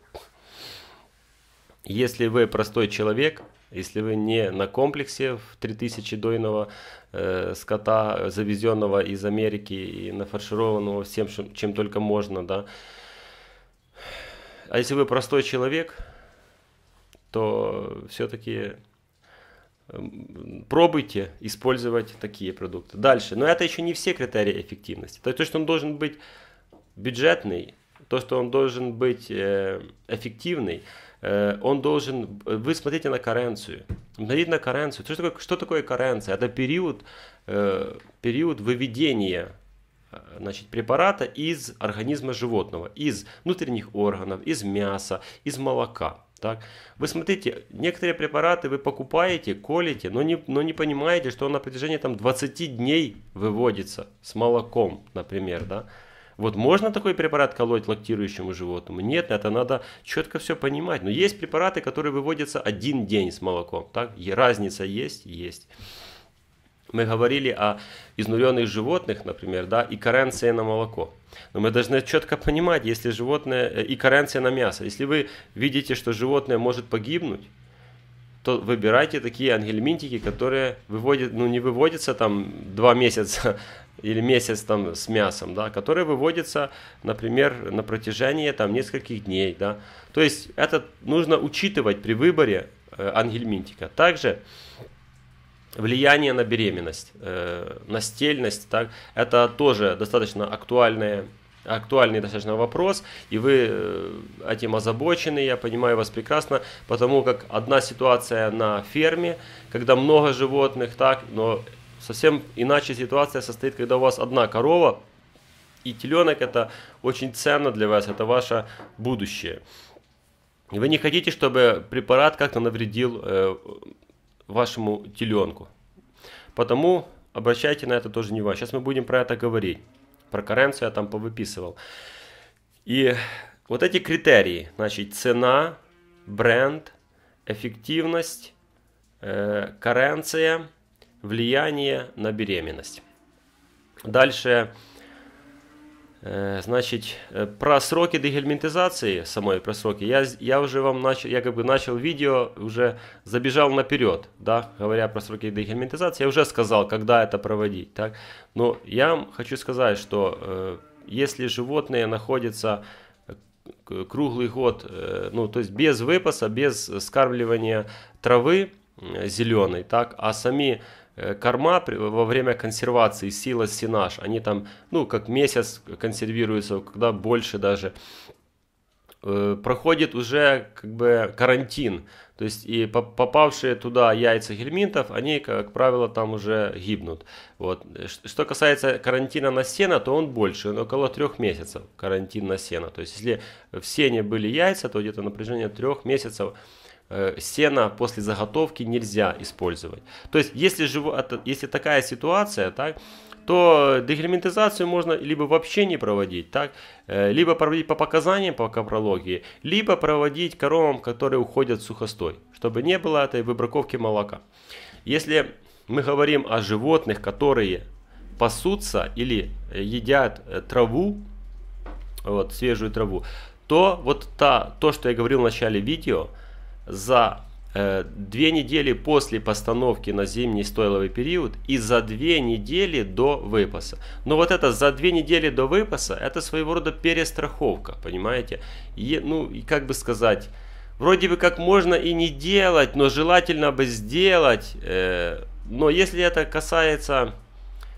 Speaker 1: Если вы простой человек, если вы не на комплексе в 3000 дойного э, скота, завезенного из Америки и нафаршированного всем, чем только можно, да. А если вы простой человек, то все-таки эм, пробуйте использовать такие продукты. Дальше. Но это еще не все критерии эффективности. То есть то, что он должен быть бюджетный, то, что он должен быть э, эффективный, э, он должен... Э, вы смотрите на каренцию. Смотрите на каренцию. Что такое, что такое каренция? Это период, период выведения значит, препарата из организма животного, из внутренних органов, из мяса, из молока. Так. Вы смотрите, некоторые препараты вы покупаете, колите, но не, но не понимаете, что он на протяжении там, 20 дней выводится с молоком, например. Да? Вот можно такой препарат колоть лактирующему животному? Нет, это надо четко все понимать. Но есть препараты, которые выводятся один день с молоком. Так? И разница есть? Есть. Мы говорили о изнуренных животных, например, да, и каренция на молоко. Но мы должны четко понимать, если животное, э, и каренция на мясо. Если вы видите, что животное может погибнуть, то выбирайте такие ангельминтики, которые выводят, ну не выводятся там два месяца [LAUGHS] или месяц там с мясом, да, которые выводятся, например, на протяжении там нескольких дней, да. То есть это нужно учитывать при выборе э, ангельминтика. Также влияние на беременность, э, на стельность, так, это тоже достаточно актуальные актуальный достаточно вопрос, и вы этим озабочены, я понимаю вас прекрасно, потому как одна ситуация на ферме, когда много животных, так, но совсем иначе ситуация состоит, когда у вас одна корова, и теленок это очень ценно для вас, это ваше будущее. Вы не хотите, чтобы препарат как-то навредил э, вашему теленку. Потому обращайте на это тоже внимание. Сейчас мы будем про это говорить. Про каренцию я там повыписывал. И вот эти критерии, значит, цена, бренд, эффективность, э, каренция, влияние на беременность. Дальше Значит, про сроки дегельминтизации самой про сроки, я, я уже вам начал, я как бы начал видео, уже забежал наперед, да, говоря про сроки дегельминтизации, я уже сказал, когда это проводить, так. Но ну, я вам хочу сказать, что э, если животные находятся круглый год, э, ну, то есть без выпаса, без скармливания травы э, зеленой, так, а сами Э, корма во время консервации сила синаж, они там, ну, как месяц консервируются, когда больше даже, э, проходит уже как бы карантин, то есть и попавшие туда яйца гельминтов, они, как правило, там уже гибнут. Вот. Э, что касается карантина на сено, то он больше, около трех месяцев карантин на сено. То есть если в сене были яйца, то где-то напряжение трех месяцев Э, сена после заготовки нельзя использовать. То есть, если, живо, если такая ситуация, так, то дегерметизацию можно либо вообще не проводить, так, э, либо проводить по показаниям по капрологии, либо проводить коровам, которые уходят в сухостой, чтобы не было этой выбраковки молока. Если мы говорим о животных, которые пасутся или едят э, траву, вот, свежую траву, то вот та, то, что я говорил в начале видео – за э, две недели после постановки на зимний стойловый период и за две недели до выпаса. Но вот это за две недели до выпаса, это своего рода перестраховка, понимаете? И, ну, и как бы сказать, вроде бы как можно и не делать, но желательно бы сделать. Э, но если это касается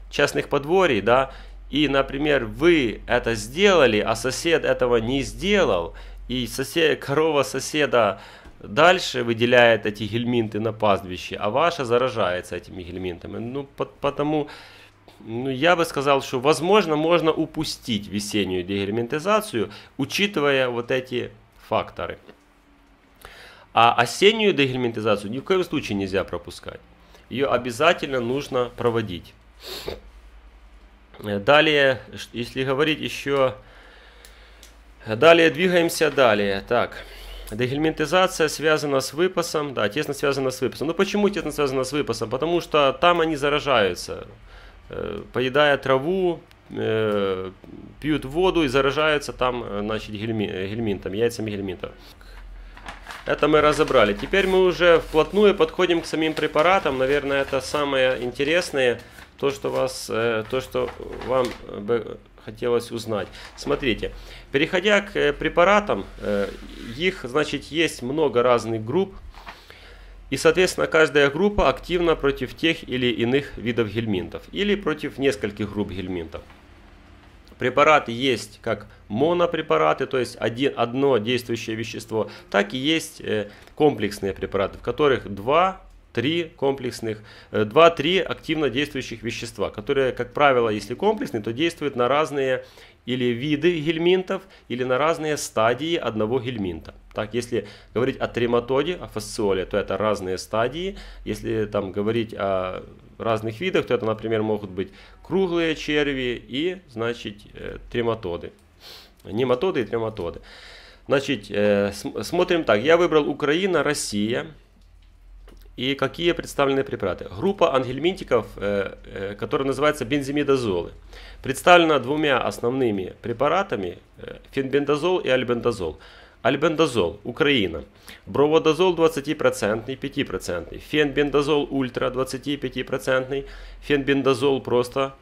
Speaker 1: частных подворий, да, и, например, вы это сделали, а сосед этого не сделал, и сосед, корова соседа Дальше выделяет эти гельминты на пастбище, а ваша заражается этими гельминтами. Ну, потому ну, я бы сказал, что, возможно, можно упустить весеннюю дегельминтизацию, учитывая вот эти факторы. А осеннюю дегельминтизацию ни в коем случае нельзя пропускать. Ее обязательно нужно проводить. Далее, если говорить еще... Далее двигаемся далее. Так. Дегельминтизация связана с выпасом, да, тесно связана с выпасом. Но почему тесно связана с выпасом? Потому что там они заражаются, э, поедая траву, э, пьют воду и заражаются там, э, значит, гельминтом, яйцами гельминта. Это мы разобрали. Теперь мы уже вплотную подходим к самим препаратам. Наверное, это самое интересное, то, что, вас, то, что вам хотелось узнать. Смотрите, переходя к э, препаратам, э, их, значит, есть много разных групп, и, соответственно, каждая группа активна против тех или иных видов гельминтов или против нескольких групп гельминтов. Препараты есть как монопрепараты, то есть один, одно действующее вещество, так и есть э, комплексные препараты, в которых два три комплексных, э, два-три активно действующих вещества, которые, как правило, если комплексные, то действуют на разные или виды гельминтов, или на разные стадии одного гельминта. Так, если говорить о трематоде, о фасциоле, то это разные стадии. Если там говорить о разных видах, то это, например, могут быть круглые черви и, значит, э, трематоды. Нематоды и трематоды. Значит, э, смотрим так. Я выбрал Украина, Россия и какие представлены препараты. Группа ангельминтиков, э, э, которая называется бензимидозолы, представлена двумя основными препаратами э, фенбендазол и альбендазол. Альбендазол, Украина. Броводазол 20%, 5%. Фенбендазол ультра 25%. Фенбендазол просто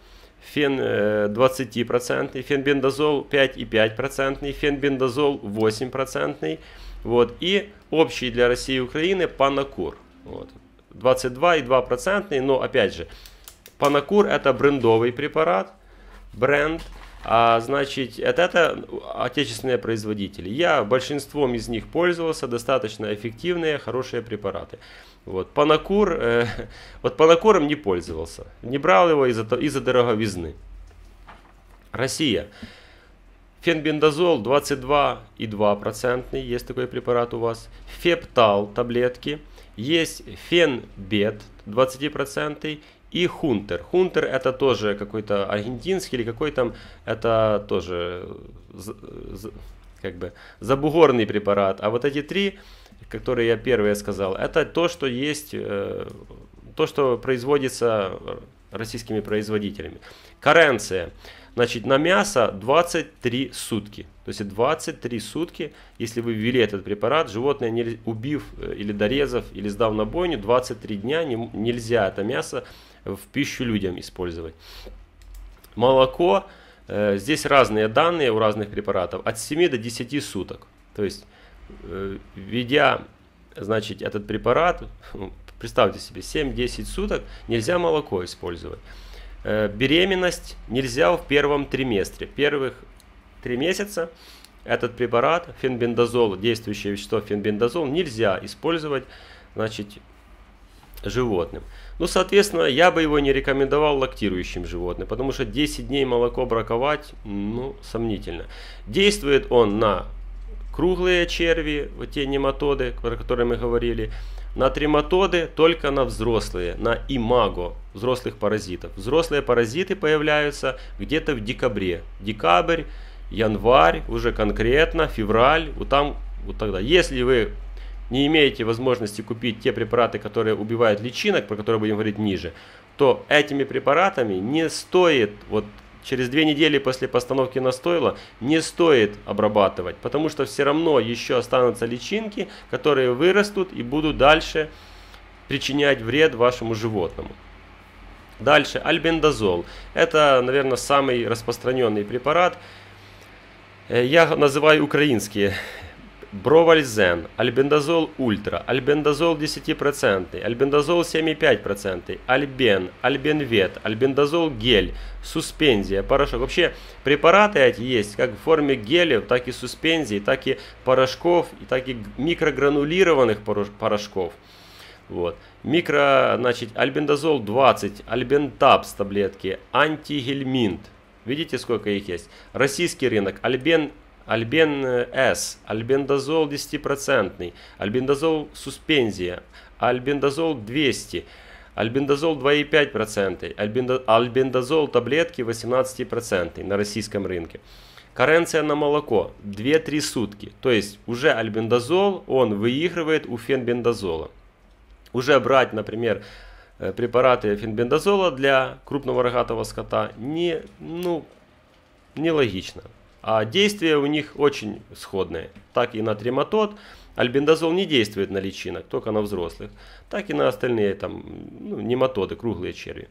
Speaker 1: фен 20%, фенбендазол 5,5%, фенбендазол 8%. Вот. И общий для России и Украины панакур – вот. и 22,2%, но опять же, Панакур это брендовый препарат, бренд, а значит, это, это отечественные производители. Я большинством из них пользовался, достаточно эффективные, хорошие препараты. Вот, панакур, э, [LAUGHS] вот панакуром не пользовался, не брал его из-за из за дороговизны. Россия. Фенбендазол 22,2%, есть такой препарат у вас. Фептал таблетки есть фенбет 20% и хунтер. Хунтер это тоже какой-то аргентинский или какой там, это тоже э, как бы забугорный препарат. А вот эти три, которые я первые сказал, это то, что есть, э, то, что производится российскими производителями. Каренция – Значит, на мясо 23 сутки. То есть 23 сутки, если вы ввели этот препарат, животное, не, убив э, или дорезав, или сдав на бойню, 23 дня не, нельзя это мясо в пищу людям использовать. Молоко, э, здесь разные данные у разных препаратов, от 7 до 10 суток. То есть, э, введя значит, этот препарат, [LAUGHS] представьте себе, 7-10 суток нельзя молоко использовать. Э, беременность нельзя в первом триместре. Первых три месяца этот препарат, фенбендазол, действующее вещество фенбендазол, нельзя использовать значит, животным. Ну, соответственно, я бы его не рекомендовал лактирующим животным, потому что 10 дней молоко браковать, ну, сомнительно. Действует он на круглые черви, вот те нематоды, про которые мы говорили, на трематоды только на взрослые, на имаго, взрослых паразитов. Взрослые паразиты появляются где-то в декабре. Декабрь, январь, уже конкретно, февраль, вот там, вот тогда. Если вы не имеете возможности купить те препараты, которые убивают личинок, про которые будем говорить ниже, то этими препаратами не стоит вот через две недели после постановки на стойло не стоит обрабатывать, потому что все равно еще останутся личинки, которые вырастут и будут дальше причинять вред вашему животному. Дальше альбендазол. Это, наверное, самый распространенный препарат. Э, я называю украинские Бровальзен, Альбендазол Ультра, Альбендазол 10%, Альбендазол 7,5%, Альбен, Альбенвет, Альбендазол гель, суспензия, порошок. Вообще препараты эти есть как в форме гелев, так и суспензий, так и порошков, и так и микрогранулированных порошков. Вот. Микро, значит, альбендазол 20, альбентапс таблетки, антигельминт. Видите, сколько их есть? Российский рынок, альбен Альбен э, С, альбендазол 10%, альбендазол суспензия, альбендазол 200, альбендазол 2,5%, альбендазол таблетки 18% на российском рынке. Каренция на молоко 2-3 сутки. То есть уже альбендазол, он выигрывает у фенбендазола. Уже брать, например, э, препараты фенбендазола для крупного рогатого скота не, ну, нелогично. А действия у них очень сходные. Так и на трематод. Альбендазол не действует на личинок, только на взрослых. Так и на остальные там, ну, нематоды, круглые черви.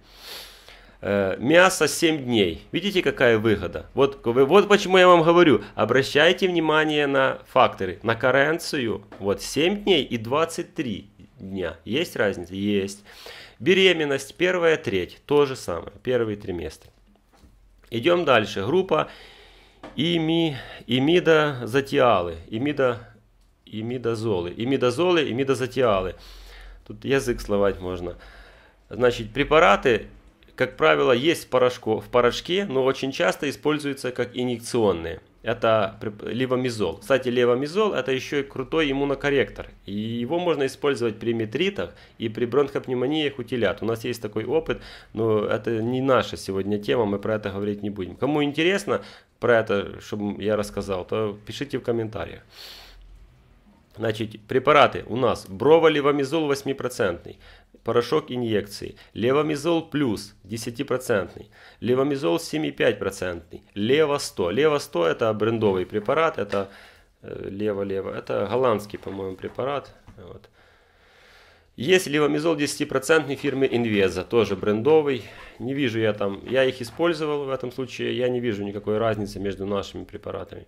Speaker 1: Э, мясо 7 дней. Видите, какая выгода? Вот, вот почему я вам говорю, обращайте внимание на факторы, на каренцию. Вот 7 дней и 23 дня. Есть разница? Есть. Беременность, первая треть, то же самое, первый триместр. Идем дальше. Группа Ими, имидозатиалы, имидо, имидозолы, имидозолы, имидозатиалы. Тут язык словать можно. Значит, препараты, как правило, есть в, порошко, в порошке, но очень часто используются как инъекционные. Это левомизол. Кстати, левомизол это еще и крутой иммунокорректор. И его можно использовать при метритах и при бронхопневмониях утилят. У нас есть такой опыт, но это не наша сегодня тема, мы про это говорить не будем. Кому интересно, про это, чтобы я рассказал, то пишите в комментариях. Значит, препараты у нас броволевомизол 8%, порошок инъекции, левомизол плюс 10%, левомизол 7,5%, лево 100. Лево 100 это брендовый препарат, это э, лево-лево, это голландский, по-моему, препарат. Вот. Есть левомизол 10% фирмы Инвеза, тоже брендовый. Не вижу я там, я их использовал в этом случае, я не вижу никакой разницы между нашими препаратами.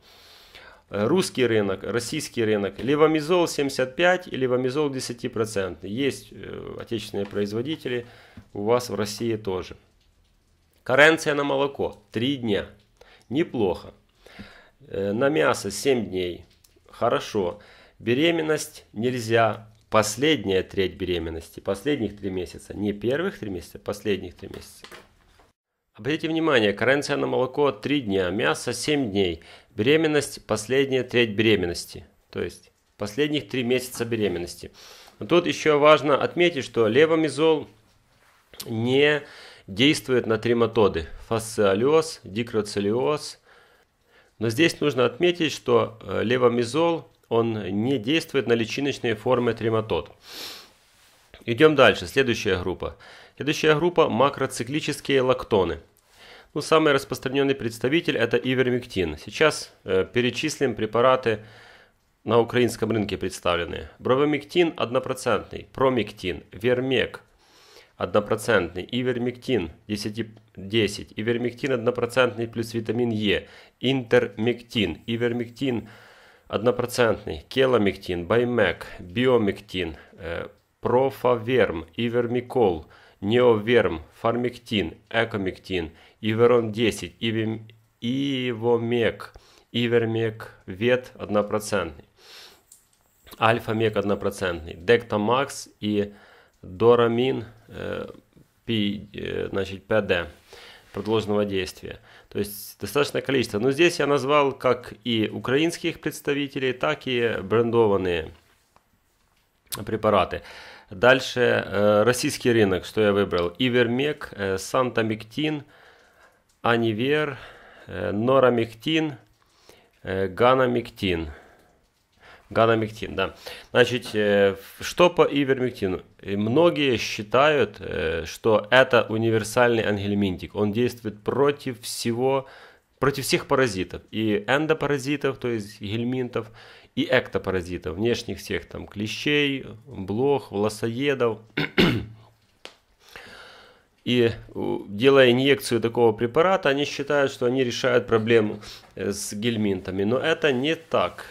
Speaker 1: Э, русский рынок, российский рынок, левомизол 75 и левомизол 10%. Есть э, отечественные производители, у вас в России тоже. Каренция на молоко 3 дня, неплохо. Э, на мясо 7 дней, хорошо. Беременность нельзя последняя треть беременности, последних три месяца, не первых три месяца, последних три месяца. Обратите внимание, каренция на молоко 3 дня, мясо 7 дней, беременность последняя треть беременности, то есть последних три месяца беременности. Но тут еще важно отметить, что левомизол не действует на триматоды, фасциолиоз, дикроцелиоз. Но здесь нужно отметить, что э, левомизол он не действует на личиночные формы трематод. Идем дальше, следующая группа. Следующая группа – макроциклические лактоны. Ну, самый распространенный представитель – это ивермектин. Сейчас э, перечислим препараты на украинском рынке представленные. Бровомектин – 1%, промектин, вермек – 1%, ивермектин 10, 10, ивермектин 1% плюс витамин Е, интермектин, ивермектин – однопроцентный, келомектин, баймек, биомектин, э, профаверм, ивермикол, неоверм, фармектин, экомектин, иверон-10, ивим, ивомек, ивермек, вет однопроцентный, альфа-мек 1%, дектамакс и дорамин э, пи, э, значит, 5 продолженного действия. То есть достаточное количество. Но здесь я назвал как и украинских представителей, так и брендованные препараты. Дальше э, российский рынок, что я выбрал. Ивермек, э, Сантамиктин, Анивер, э, Норамиктин, э, Ганамиктин. Ганамектин, да. Значит, э, что по ивермектину? Многие считают, э, что это универсальный ангельминтик. Он действует против всего, против всех паразитов. И эндопаразитов, то есть гельминтов, и эктопаразитов, внешних всех там клещей, блох, волосоедов. И э, делая инъекцию такого препарата, они считают, что они решают проблему с гельминтами. Но это не так.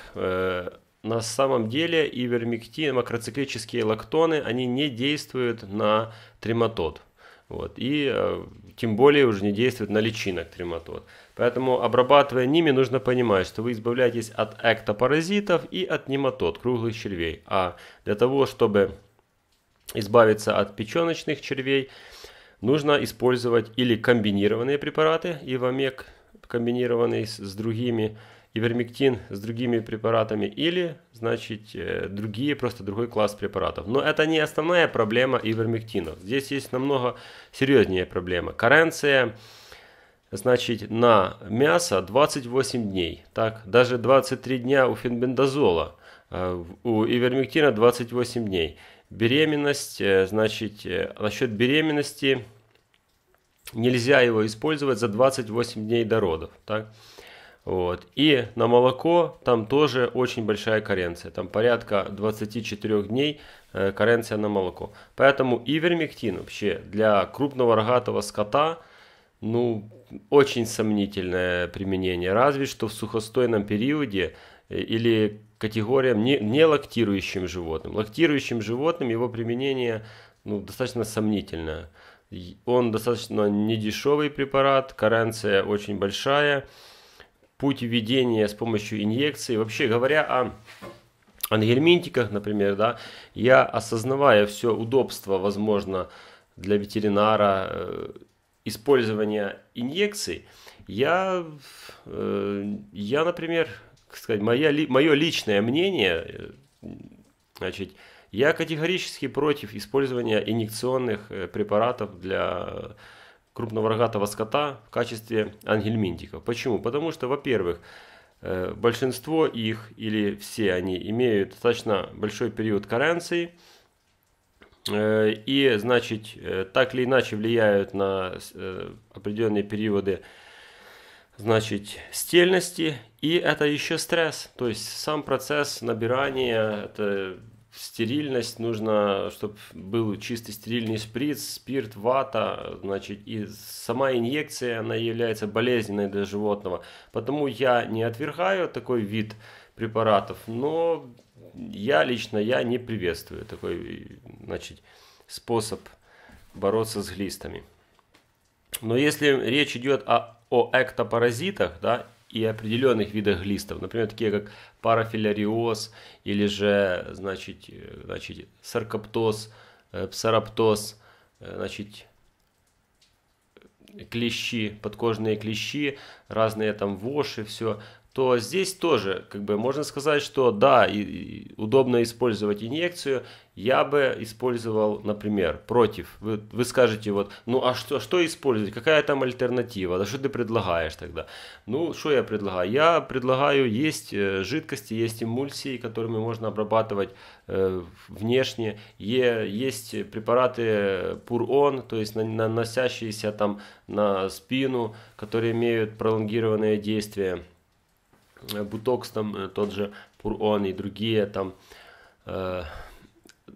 Speaker 1: На самом деле ивермектин, макроциклические лактоны, они не действуют на трематод. Вот, и э, тем более уже не действует на личинок трематод. Поэтому обрабатывая ними, нужно понимать, что вы избавляетесь от эктопаразитов и от нематод, круглых червей. А для того, чтобы избавиться от печеночных червей, нужно использовать или комбинированные препараты, ивамек комбинированный с, с другими препаратами, ивермектин с другими препаратами или, значит, э, другие, просто другой класс препаратов. Но это не основная проблема ивермектинов. Здесь есть намного серьезнее проблема. Каренция, значит, на мясо 28 дней. Так, даже 23 дня у фенбендазола, э, у ивермектина 28 дней. Беременность, э, значит, насчет беременности нельзя его использовать за 28 дней до родов. Так? Вот. И на молоко там тоже очень большая каренция. Там порядка 24 дней э, каренция на молоко. Поэтому ивермектин вообще для крупного рогатого скота ну, очень сомнительное применение. Разве что в сухостойном периоде э, или категориям не, не лактирующим животным. Лактирующим животным его применение ну, достаточно сомнительное. Он достаточно недешевый препарат, каренция очень большая – путь введения с помощью инъекции. Вообще говоря о ангельминтиках, например, да, я осознавая все удобство, возможно, для ветеринара э, использования инъекций, я, э, я например, сказать, моя, мое личное мнение, э, значит, я категорически против использования инъекционных препаратов для крупноворогатого скота в качестве ангельминтиков. Почему? Потому что, во-первых, э, большинство их или все они имеют достаточно большой период каренции э, и, значит, э, так или иначе влияют на определенные периоды значит, стельности, и это еще стресс, то есть сам процесс набирания, это стерильность нужно, чтобы был чистый стерильный шприц, спирт, вата, значит, и сама инъекция, она является болезненной для животного. Потому я не отвергаю такой вид препаратов, но я лично, я не приветствую такой, значит, способ бороться с глистами. Но если речь идет о, о эктопаразитах, да, и определенных видах глистов, например, такие как парафиляриоз или же, значит, э, значит саркоптоз, э, псароптоз, э, значит, клещи, подкожные клещи, разные там воши, все то здесь тоже, как бы, можно сказать, что да, и, и удобно использовать инъекцию. Я бы использовал, например, против. Вы, вы скажете, вот, ну а что, что использовать? Какая там альтернатива? Да что ты предлагаешь тогда? Ну, что я предлагаю? Я предлагаю, есть э, жидкости, есть эмульсии, которыми можно обрабатывать э, внешне. Е, есть препараты пурон, то есть наносящиеся там на спину, которые имеют пролонгированное действие. Э, бутокс, там э, тот же Пурон и другие там, э,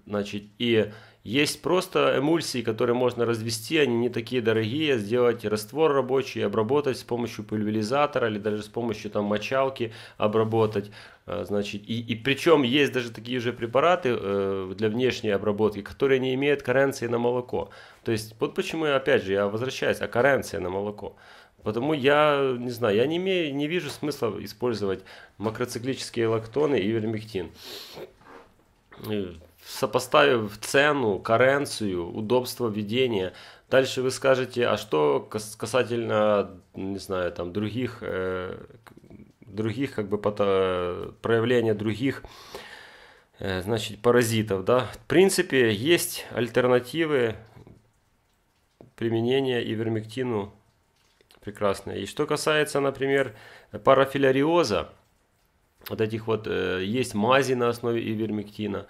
Speaker 1: значит, и есть просто эмульсии, которые можно развести, они не такие дорогие, сделать раствор рабочий, обработать с помощью пульверизатора или даже с помощью там мочалки обработать. Значит, и, и причем есть даже такие же препараты э, для внешней обработки, которые не имеют каренции на молоко. То есть вот почему, я, опять же, я возвращаюсь, а каренция на молоко. Потому я не знаю, я не, имею, не вижу смысла использовать макроциклические лактоны и вермиктин, э, Сопоставив цену, каренцию, удобство введения. дальше вы скажете, а что касательно, не знаю, там других, э, других как бы проявления других э, значит, паразитов, да. В принципе, есть альтернативы применения ивермектину прекрасно. И что касается, например, парафиляриоза, вот этих вот, э, есть мази на основе ивермектина,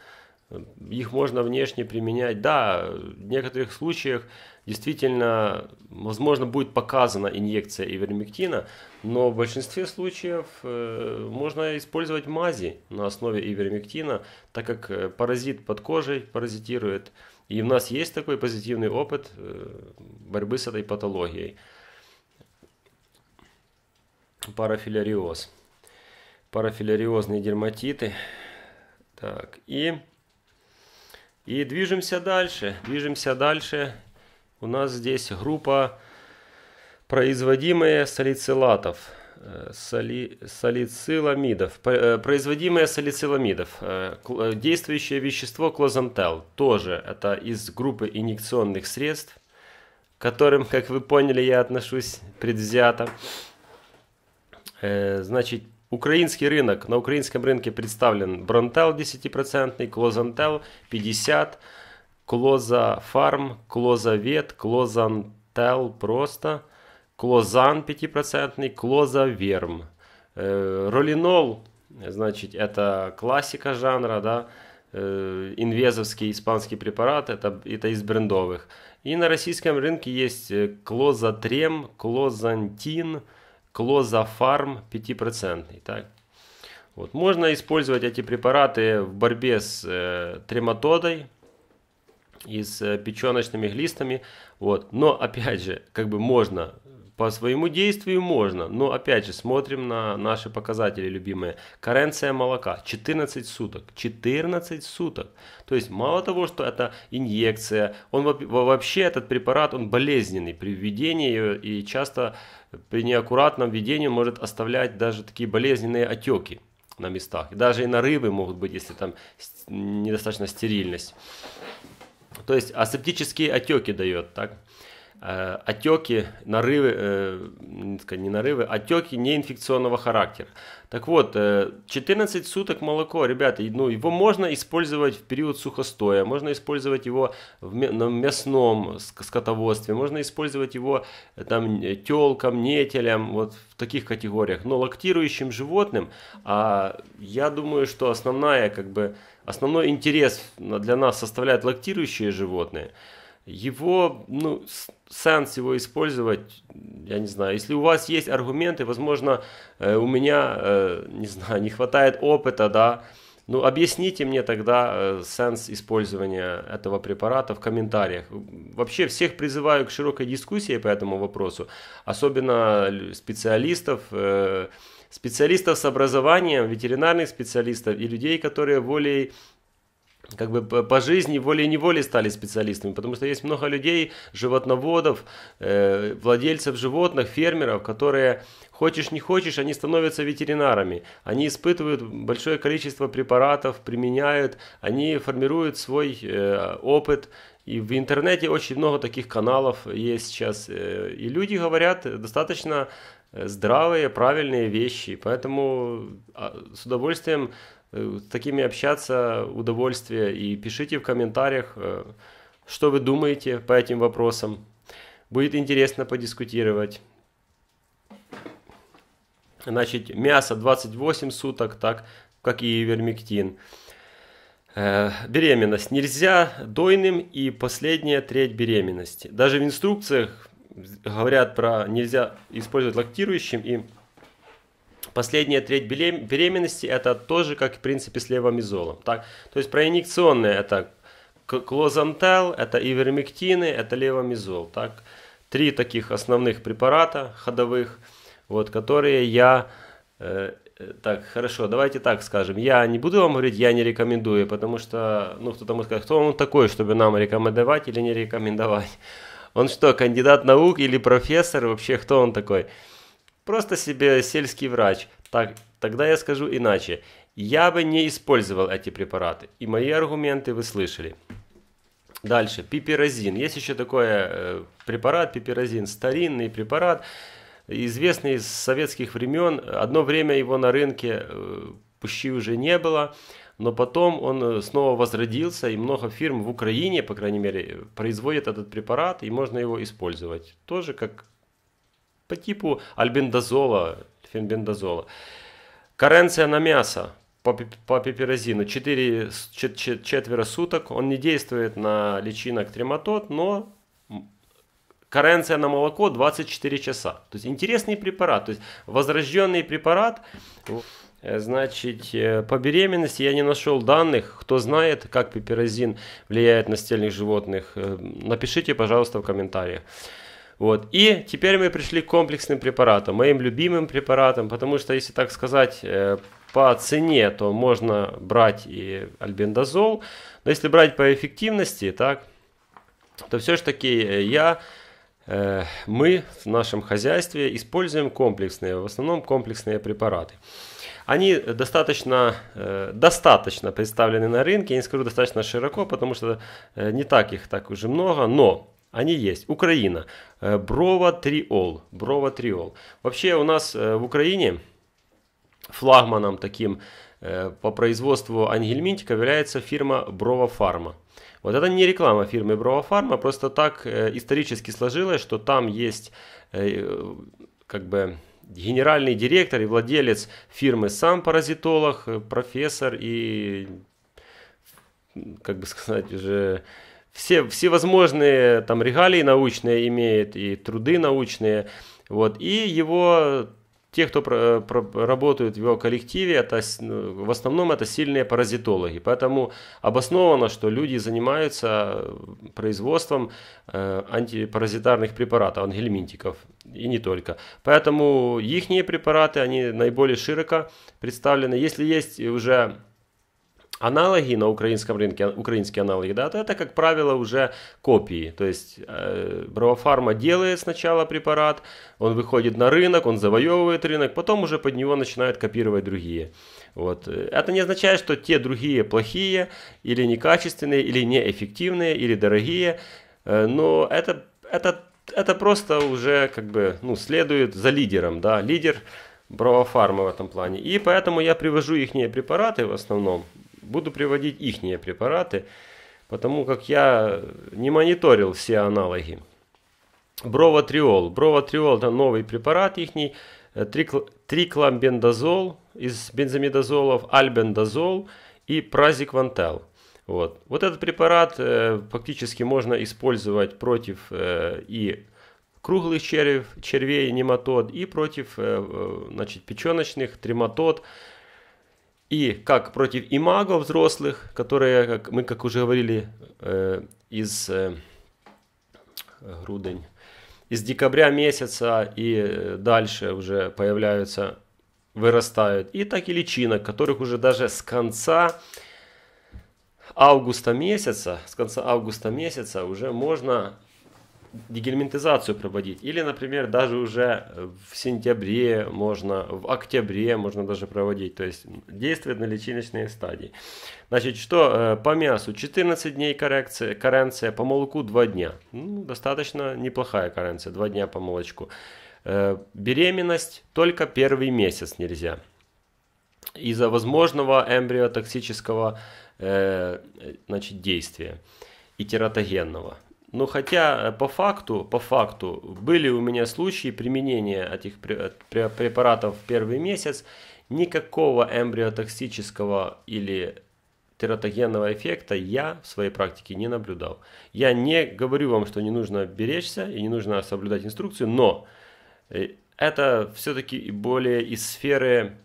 Speaker 1: э, их можно внешне применять. Да, в некоторых случаях действительно, возможно, будет показана инъекция ивермектина, но в большинстве случаев э, можно использовать мази на основе ивермектина, так как паразит под кожей паразитирует. И у нас есть такой позитивный опыт борьбы с этой патологией парафиляриоз. Парафиляриозные дерматиты. Так, и, и движемся дальше. Движемся дальше. У нас здесь группа производимые салицилатов э, соли, салициламидов, э, производимые салициламидов, э, действующее вещество клозантел, тоже это из группы инъекционных средств, к которым, как вы поняли, я отношусь предвзято. Э, значит, Украинский рынок. На украинском рынке представлен Бронтел 10%, Клозантел 50%, Клоза Фарм, Клоза Вет, Клозантел просто, Клозан 5%, Клоза Верм. Ролинол, значит, это классика жанра, да, э, инвезовский испанский препарат, это, это из брендовых. И на российском рынке есть э, Клозатрем, Клозантин, Клозантин, Клозафарм 5%. Так? Вот. Можно использовать эти препараты в борьбе с э, трематодой и с э, печеночными глистами. Вот. Но опять же, как бы можно по своему действию можно, но опять же смотрим на наши показатели любимые. Каренция молока 14 суток, 14 суток. То есть мало того, что это инъекция, он вообще этот препарат, он болезненный при введении и часто при неаккуратном введении может оставлять даже такие болезненные отеки на местах. даже и на рыбы могут быть, если там недостаточно стерильность. То есть асептические отеки дает, так? Э, отеки, нарывы, э, не нарывы, отеки неинфекционного характера. Так вот, 14 э, суток молоко, ребята, ну, его можно использовать в период сухостоя, можно использовать его в мясном скотоводстве, можно использовать его э, там телкам, нетелям, вот в таких категориях, но лактирующим животным, а я думаю, что основная, как бы, основной интерес для нас составляют лактирующие животные, его, ну, сенс его использовать, я не знаю. Если у вас есть аргументы, возможно, э, у меня, э, не знаю, не хватает опыта, да, ну, объясните мне тогда э, сенс использования этого препарата в комментариях. Вообще всех призываю к широкой дискуссии по этому вопросу, особенно специалистов, э, специалистов с образованием, ветеринарных специалистов и людей, которые волей как бы по жизни волей-неволей стали специалистами, потому что есть много людей, животноводов, э, владельцев животных, фермеров, которые хочешь не хочешь, они становятся ветеринарами. Они испытывают большое количество препаратов, применяют, они формируют свой э, опыт. И в интернете очень много таких каналов есть сейчас. Э, и люди говорят достаточно здравые, правильные вещи. Поэтому а, с удовольствием Э, с такими общаться удовольствие. И пишите в комментариях, э, что вы думаете по этим вопросам. Будет интересно подискутировать. Значит, мясо 28 суток, так как и вермиктин. Э, беременность нельзя дойным и последняя треть беременности. Даже в инструкциях говорят про нельзя использовать лактирующим и Последняя треть беременности это тоже, как в принципе с левомизолом. Так, то есть проинъекционные это клозантел, это ивермектины, это левомизол. Так, три таких основных препарата ходовых, вот, которые я э, так, хорошо, давайте так скажем. Я не буду вам говорить, я не рекомендую, потому что, ну, кто-то может сказать, кто он такой, чтобы нам рекомендовать или не рекомендовать. Он что, кандидат наук или профессор? Вообще, кто он такой? Просто себе сельский врач. Так, тогда я скажу иначе. Я бы не использовал эти препараты. И мои аргументы вы слышали. Дальше, пиперазин. Есть еще такой э, препарат, пиперазин, старинный препарат, известный из советских времен. Одно время его на рынке э, почти уже не было, но потом он э, снова возродился, и много фирм в Украине, по крайней мере, э, производят этот препарат, и можно его использовать. Тоже как по типу альбендазола, фенбендазола. Каренция на мясо по, по пеперозину 4, чет, чет, суток. Он не действует на личинок трематод, но каренция на молоко 24 часа. То есть интересный препарат. То есть возрожденный препарат. Э, значит, э, по беременности я не нашел данных. Кто знает, как пеперозин влияет на стельных животных, э, напишите, пожалуйста, в комментариях. Вот. И теперь мы пришли к комплексным препаратам, моим любимым препаратам, потому что, если так сказать, э, по цене, то можно брать и альбендазол, но если брать по эффективности, так, то все же таки э, я э, мы в нашем хозяйстве используем комплексные, в основном комплексные препараты. Они достаточно, достаточно представлены на рынке, я не скажу достаточно широко, потому что не так их так уже много, но они есть. Украина. Э, Брова Триол. Брова Триол. Вообще у нас э, в Украине флагманом таким э, по производству ангельминтиков является фирма Брова Фарма. Вот это не реклама фирмы Брова Фарма, просто так исторически сложилось, что там есть как бы генеральный директор и владелец фирмы сам паразитолог, профессор и, как бы сказать, уже все, все возможные там регалии научные имеет и труды научные. Вот, и его те, кто про, про, работают в его коллективе, это, ну, в основном это сильные паразитологи. Поэтому обосновано, что люди занимаются производством э, антипаразитарных препаратов, ангельминтиков, и не только. Поэтому их препараты, они наиболее широко представлены. Если есть уже Аналоги на украинском рынке, украинские аналоги, да, то это, как правило, уже копии. То есть э, Бравофарма делает сначала препарат, он выходит на рынок, он завоевывает рынок, потом уже под него начинают копировать другие. Вот. Это не означает, что те другие плохие, или некачественные, или неэффективные, или дорогие, э, но это, это, это просто уже как бы ну, следует за лидером. Да? Лидер Бравофарма в этом плане. И поэтому я привожу их препараты в основном. Буду приводить ихние препараты, потому как я не мониторил все аналоги. Броватриол. Броватриол – это новый препарат ихний. Э, трикл, трикламбендазол из бензомидазолов, альбендазол и празиквантел. Вот. вот этот препарат э, фактически можно использовать против э, и круглых червей, червей нематод, и против э, э значит, печеночных, трематод, и как против имаго взрослых, которые, как мы как уже говорили, э, из э, грудень, из декабря месяца и э, дальше уже появляются, вырастают. И так и личинок, которых уже даже с конца августа месяца, с конца августа месяца уже можно дегельминтизацию проводить. Или, например, даже уже в сентябре можно, в октябре можно даже проводить. То есть действует на личиночные стадии. Значит, что э, по мясу 14 дней коррекция, каренция, по молоку 2 дня. Ну, достаточно неплохая каренция, 2 дня по молочку. Э, беременность только первый месяц нельзя. Из-за возможного эмбриотоксического э, значит, действия и тератогенного. Но хотя э, по факту, по факту были у меня случаи применения этих э, препаратов в первый месяц, никакого эмбриотоксического или тератогенного эффекта я в своей практике не наблюдал. Я не говорю вам, что не нужно беречься и не нужно соблюдать инструкцию, но э, это все-таки более из сферы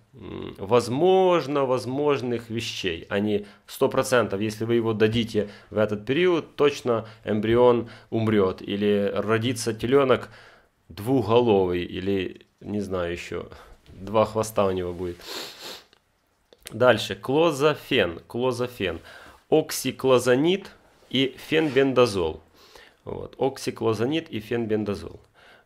Speaker 1: возможно возможных вещей, а не 100%. Если вы его дадите в этот период, точно эмбрион умрет или родится теленок двухголовый или не знаю еще, два хвоста у него будет. Дальше, клозафен, клозафен, оксиклозанит и фенбендазол. Вот, оксиклозанит и фенбендазол.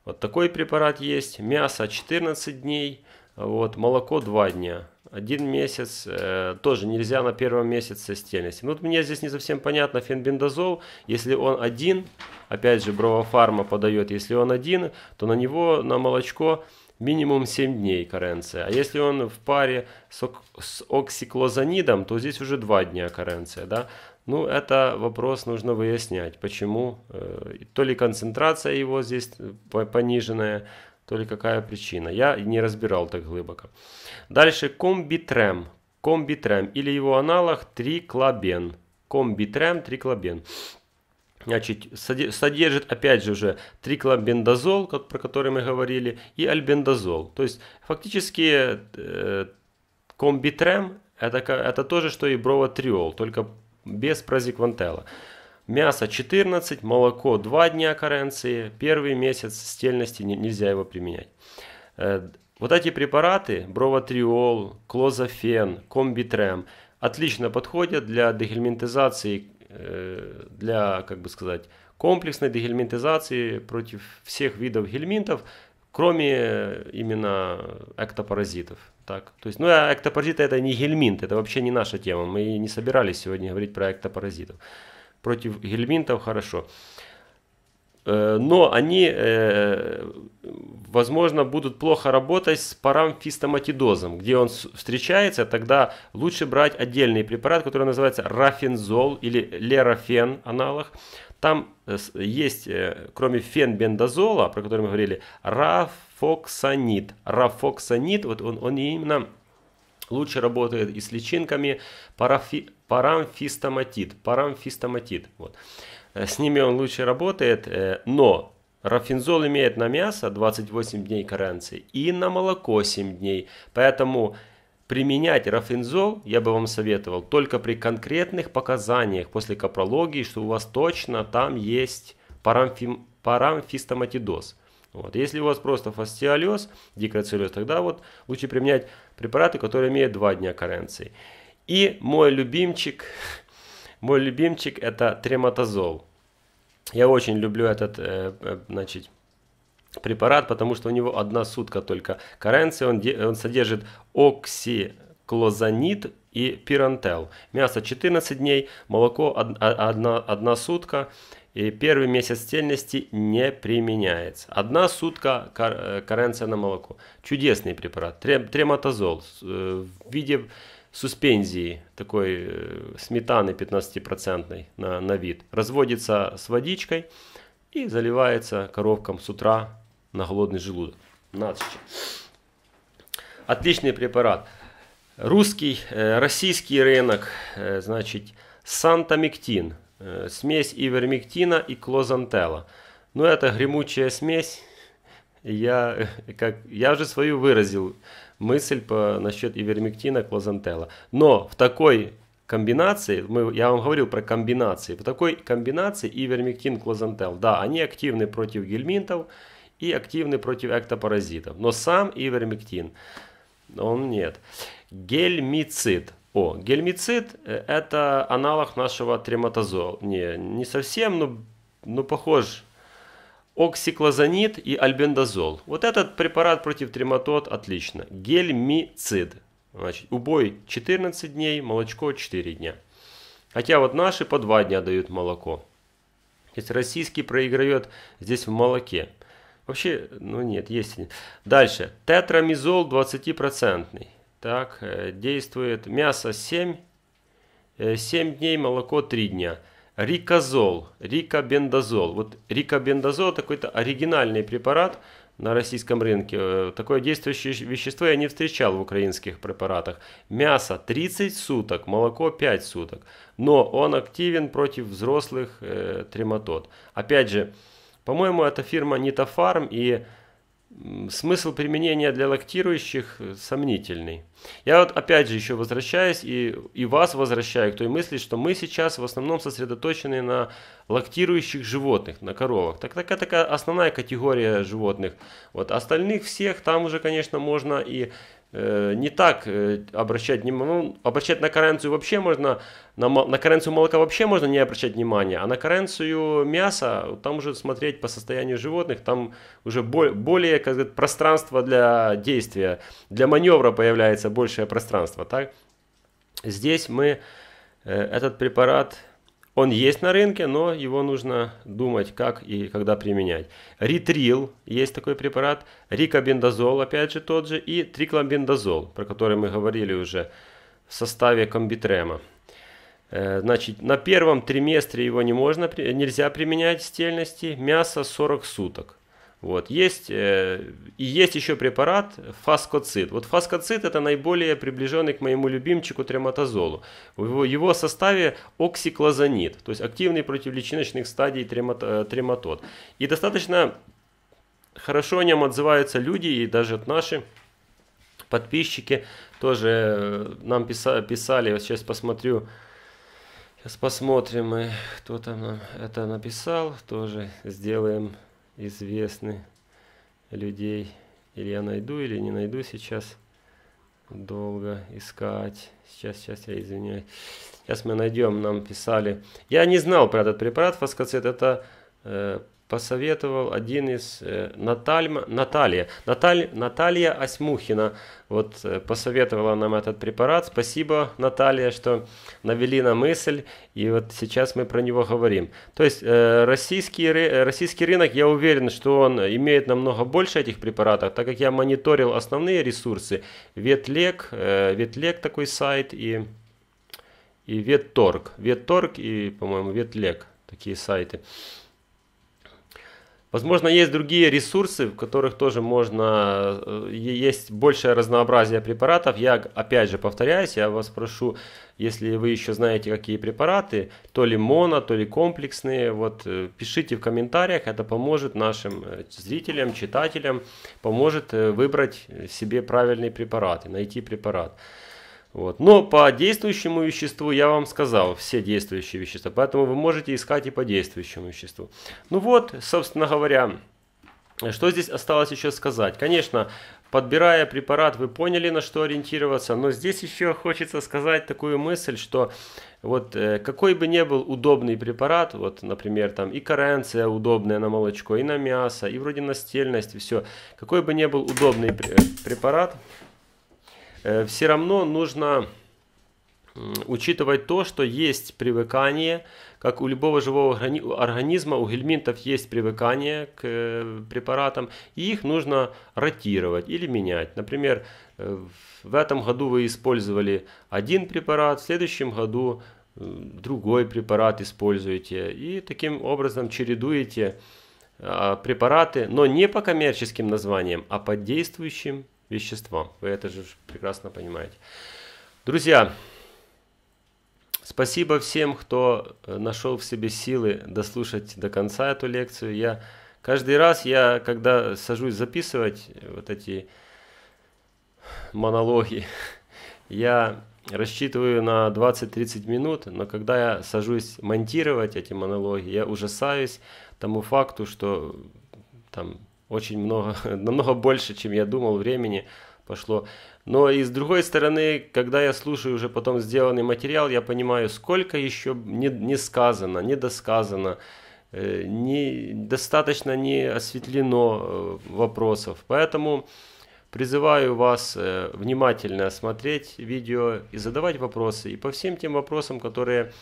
Speaker 1: Вот такой препарат есть. Мясо 14 дней, вот, молоко 2 дня. Один месяц, э, тоже нельзя на первом месяце стельности. Ну, вот мне здесь не совсем понятно фенбендазол. Если он один, опять же, Бровофарма подает, если он один, то на него, на молочко минимум 7 дней каренция. А если он в паре с, ок- с оксиклозанидом, то здесь уже 2 дня каренция, да. Ну, это вопрос нужно выяснять, почему. Э, то ли концентрация его здесь э, пониженная, то ли какая причина. Я не разбирал так глубоко. Дальше комбитрем. Комбитрем или его аналог триклобен. Комбитрем, триклобен. Значит, содержит опять же уже триклобендазол, про который мы говорили, и альбендазол. То есть фактически э, комбитрем это, это то же, что и бровотриол, только без прозиквантела. Мясо 14, молоко 2 дня каренции, первый месяц стельности не, нельзя его применять. Э, вот эти препараты, броватриол, клозофен, комбитрем, отлично подходят для дегельминтизации, э, для, как бы сказать, комплексной дегельминтизации против всех видов гельминтов, кроме э, именно эктопаразитов. Так? То есть, ну, а эктопаразиты это не гельминт, это вообще не наша тема. Мы не собирались сегодня говорить про эктопаразитов против гельминтов хорошо. Э, но они, э, возможно, будут плохо работать с парамфистоматидозом, где он встречается, тогда лучше брать отдельный препарат, который называется рафензол или лерофен аналог. Там э, есть, кроме фенбендазола, про который мы говорили, Рафоксанит. Рафоксанит вот он, он именно Лучше работает и с личинками парафи, парамфистоматит. парамфистоматит вот. Э, с ними он лучше работает, э, но рафинзол имеет на мясо 28 дней каренции и на молоко 7 дней. Поэтому применять рафинзол я бы вам советовал только при конкретных показаниях после капрологии, что у вас точно там есть парамфим, парамфистоматидоз. Вот. Если у вас просто фасциолез, дикроцеллез, тогда вот лучше применять препараты, которые имеют 2 дня каренции. И мой любимчик, [LAUGHS] мой любимчик это трематозол. Я очень люблю этот, э, э, значит, препарат, потому что у него одна сутка только каренции, он, он содержит оксиклозанид и пирантел. Мясо 14 дней, молоко 1 а, сутка и первый месяц стельности не применяется. Одна сутка кар э, каренция на молоко. Чудесный препарат. Трематозол э, в виде суспензии, такой э, сметаны 15% на, на вид. Разводится с водичкой и заливается коровкам с утра на голодный желудок. Надще. Отличный препарат. Русский, российский рынок, значит, сантамиктин – Э, смесь ивермектина и клозантела. Ну, это гремучая смесь. Я, э, как, я уже свою выразил мысль по, насчет ивермектина, клозантела. Но в такой комбинации, мы, я вам говорил про комбинации, в такой комбинации ивермектин, клозантел, да, они активны против гельминтов и активны против эктопаразитов. Но сам ивермектин, он нет. Гельмицид – о, гельмицид э, – это аналог нашего трематозола. Не, не совсем, но, но похож. Оксиклозанид и альбендазол. Вот этот препарат против трематод отлично. Гельмицид. Значит, убой 14 дней, молочко 4 дня. Хотя вот наши по 2 дня дают молоко. Если российский проиграет здесь в молоке. Вообще, ну нет, есть. Дальше. Тетрамизол 20%. Так, э, действует мясо 7, 7 э, дней, молоко 3 дня. Рикозол, рикобендазол. Вот рикобендазол такой-то оригинальный препарат на российском рынке. Э, такое действующее вещество я не встречал в украинских препаратах. Мясо 30 суток, молоко 5 суток. Но он активен против взрослых э, трематод. Опять же, по-моему, эта фирма Нитофарм и смысл применения для лактирующих э, сомнительный. Я вот опять же еще возвращаюсь и, и вас возвращаю к той мысли, что мы сейчас в основном сосредоточены на лактирующих животных, на коровах. Так такая такая основная категория животных. Вот остальных всех там уже, конечно, можно и Э, не так э, обращать внимание. Ну, обращать на каренцию вообще можно, на, на каренцию молока вообще можно не обращать внимания, а на каренцию мяса, там уже смотреть по состоянию животных, там уже бо- более как сказать, пространство для действия, для маневра появляется большее пространство. Так? Здесь мы э, этот препарат он есть на рынке, но его нужно думать, как и когда применять. Ритрил, есть такой препарат, рикобендазол, опять же тот же, и Трикламбендазол, про который мы говорили уже в составе комбитрема. Э, значит, на первом триместре его не можно, нельзя применять стельности. Мясо 40 суток. Вот, есть, э, и есть еще препарат фаскоцит. Вот фаскоцит это наиболее приближенный к моему любимчику трематозолу. В его, его составе оксиклозанит, то есть активный противличиночных стадий тремат, э, трематод. И достаточно хорошо о нем отзываются люди и даже наши подписчики тоже э, нам писали, писали вот сейчас посмотрю, сейчас посмотрим, кто там это написал, тоже сделаем известны людей. Или я найду, или не найду сейчас. Долго искать. Сейчас, сейчас, я извиняюсь. Сейчас мы найдем, нам писали. Я не знал про этот препарат фаскоцит. Это э, посоветовал один из э, Натальма, Наталья, Наталь, Наталья Осьмухина. Вот э, посоветовала нам этот препарат. Спасибо, Наталья, что навели на мысль. И вот сейчас мы про него говорим. То есть э, российский, российский рынок, я уверен, что он имеет намного больше этих препаратов, так как я мониторил основные ресурсы. Ветлек, Ветлек такой сайт и, и Ветторг. Ветторг и, по-моему, Ветлек такие сайты. Возможно, есть другие ресурсы, в которых тоже можно, э, есть большее разнообразие препаратов. Я опять же повторяюсь, я вас прошу, если вы еще знаете, какие препараты, то ли моно, то ли комплексные, вот э, пишите в комментариях, это поможет нашим э, зрителям, читателям, поможет выбрать себе правильные препараты, найти препарат. Вот. Но по действующему веществу я вам сказал все действующие вещества, поэтому вы можете искать и по действующему веществу. Ну вот, собственно говоря, что здесь осталось еще сказать? Конечно, подбирая препарат, вы поняли, на что ориентироваться, но здесь еще хочется сказать такую мысль, что вот э, какой бы ни был удобный препарат, вот, например, там и каренция удобная на молочко, и на мясо, и вроде на стельность, и все, какой бы ни был удобный препарат, Э, все равно нужно учитывать то, что есть привыкание, как у любого живого организма, у гельминтов есть привыкание к э, препаратам, и их нужно ротировать или менять. Например, э, в этом году вы использовали один препарат, в следующем году другой препарат используете, и таким образом чередуете а, препараты, но не по коммерческим названиям, а по действующим вещество. Вы это же прекрасно понимаете. Друзья, спасибо всем, кто э, нашел в себе силы дослушать до конца эту лекцию. Я каждый раз, я когда сажусь записывать э, вот эти монологи, [LAUGHS] я рассчитываю на 20-30 минут, но когда я сажусь монтировать эти монологи, я ужасаюсь тому факту, что там очень много, [LAUGHS] намного больше, чем я думал, времени пошло. Но и с другой стороны, когда я слушаю уже потом сделанный материал, я понимаю, сколько еще не, не сказано, недосказано, э, не, достаточно не осветлено э, вопросов. Поэтому призываю вас э, внимательно смотреть видео и задавать вопросы. И по всем тем вопросам, которые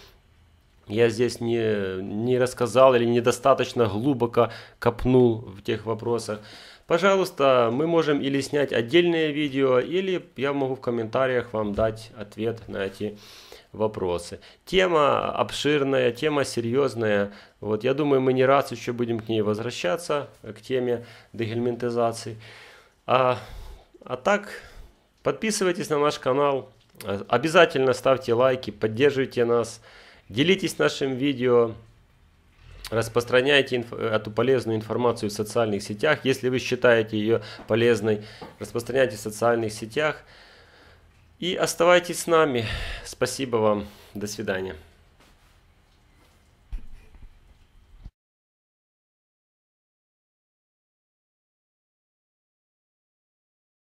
Speaker 1: я здесь не, не рассказал или недостаточно глубоко копнул в тех вопросах, пожалуйста, мы можем или снять отдельное видео, или я могу в комментариях вам дать ответ на эти вопросы. Тема обширная, тема серьезная. Вот, я думаю, мы не раз еще будем к ней возвращаться, к теме дегельминтизации. А, а так, подписывайтесь на наш канал, а, обязательно ставьте лайки, поддерживайте нас. Делитесь нашим видео, распространяйте инф... эту полезную информацию в социальных сетях. Если вы считаете ее полезной, распространяйте в социальных сетях. И оставайтесь с нами. Спасибо вам. До свидания.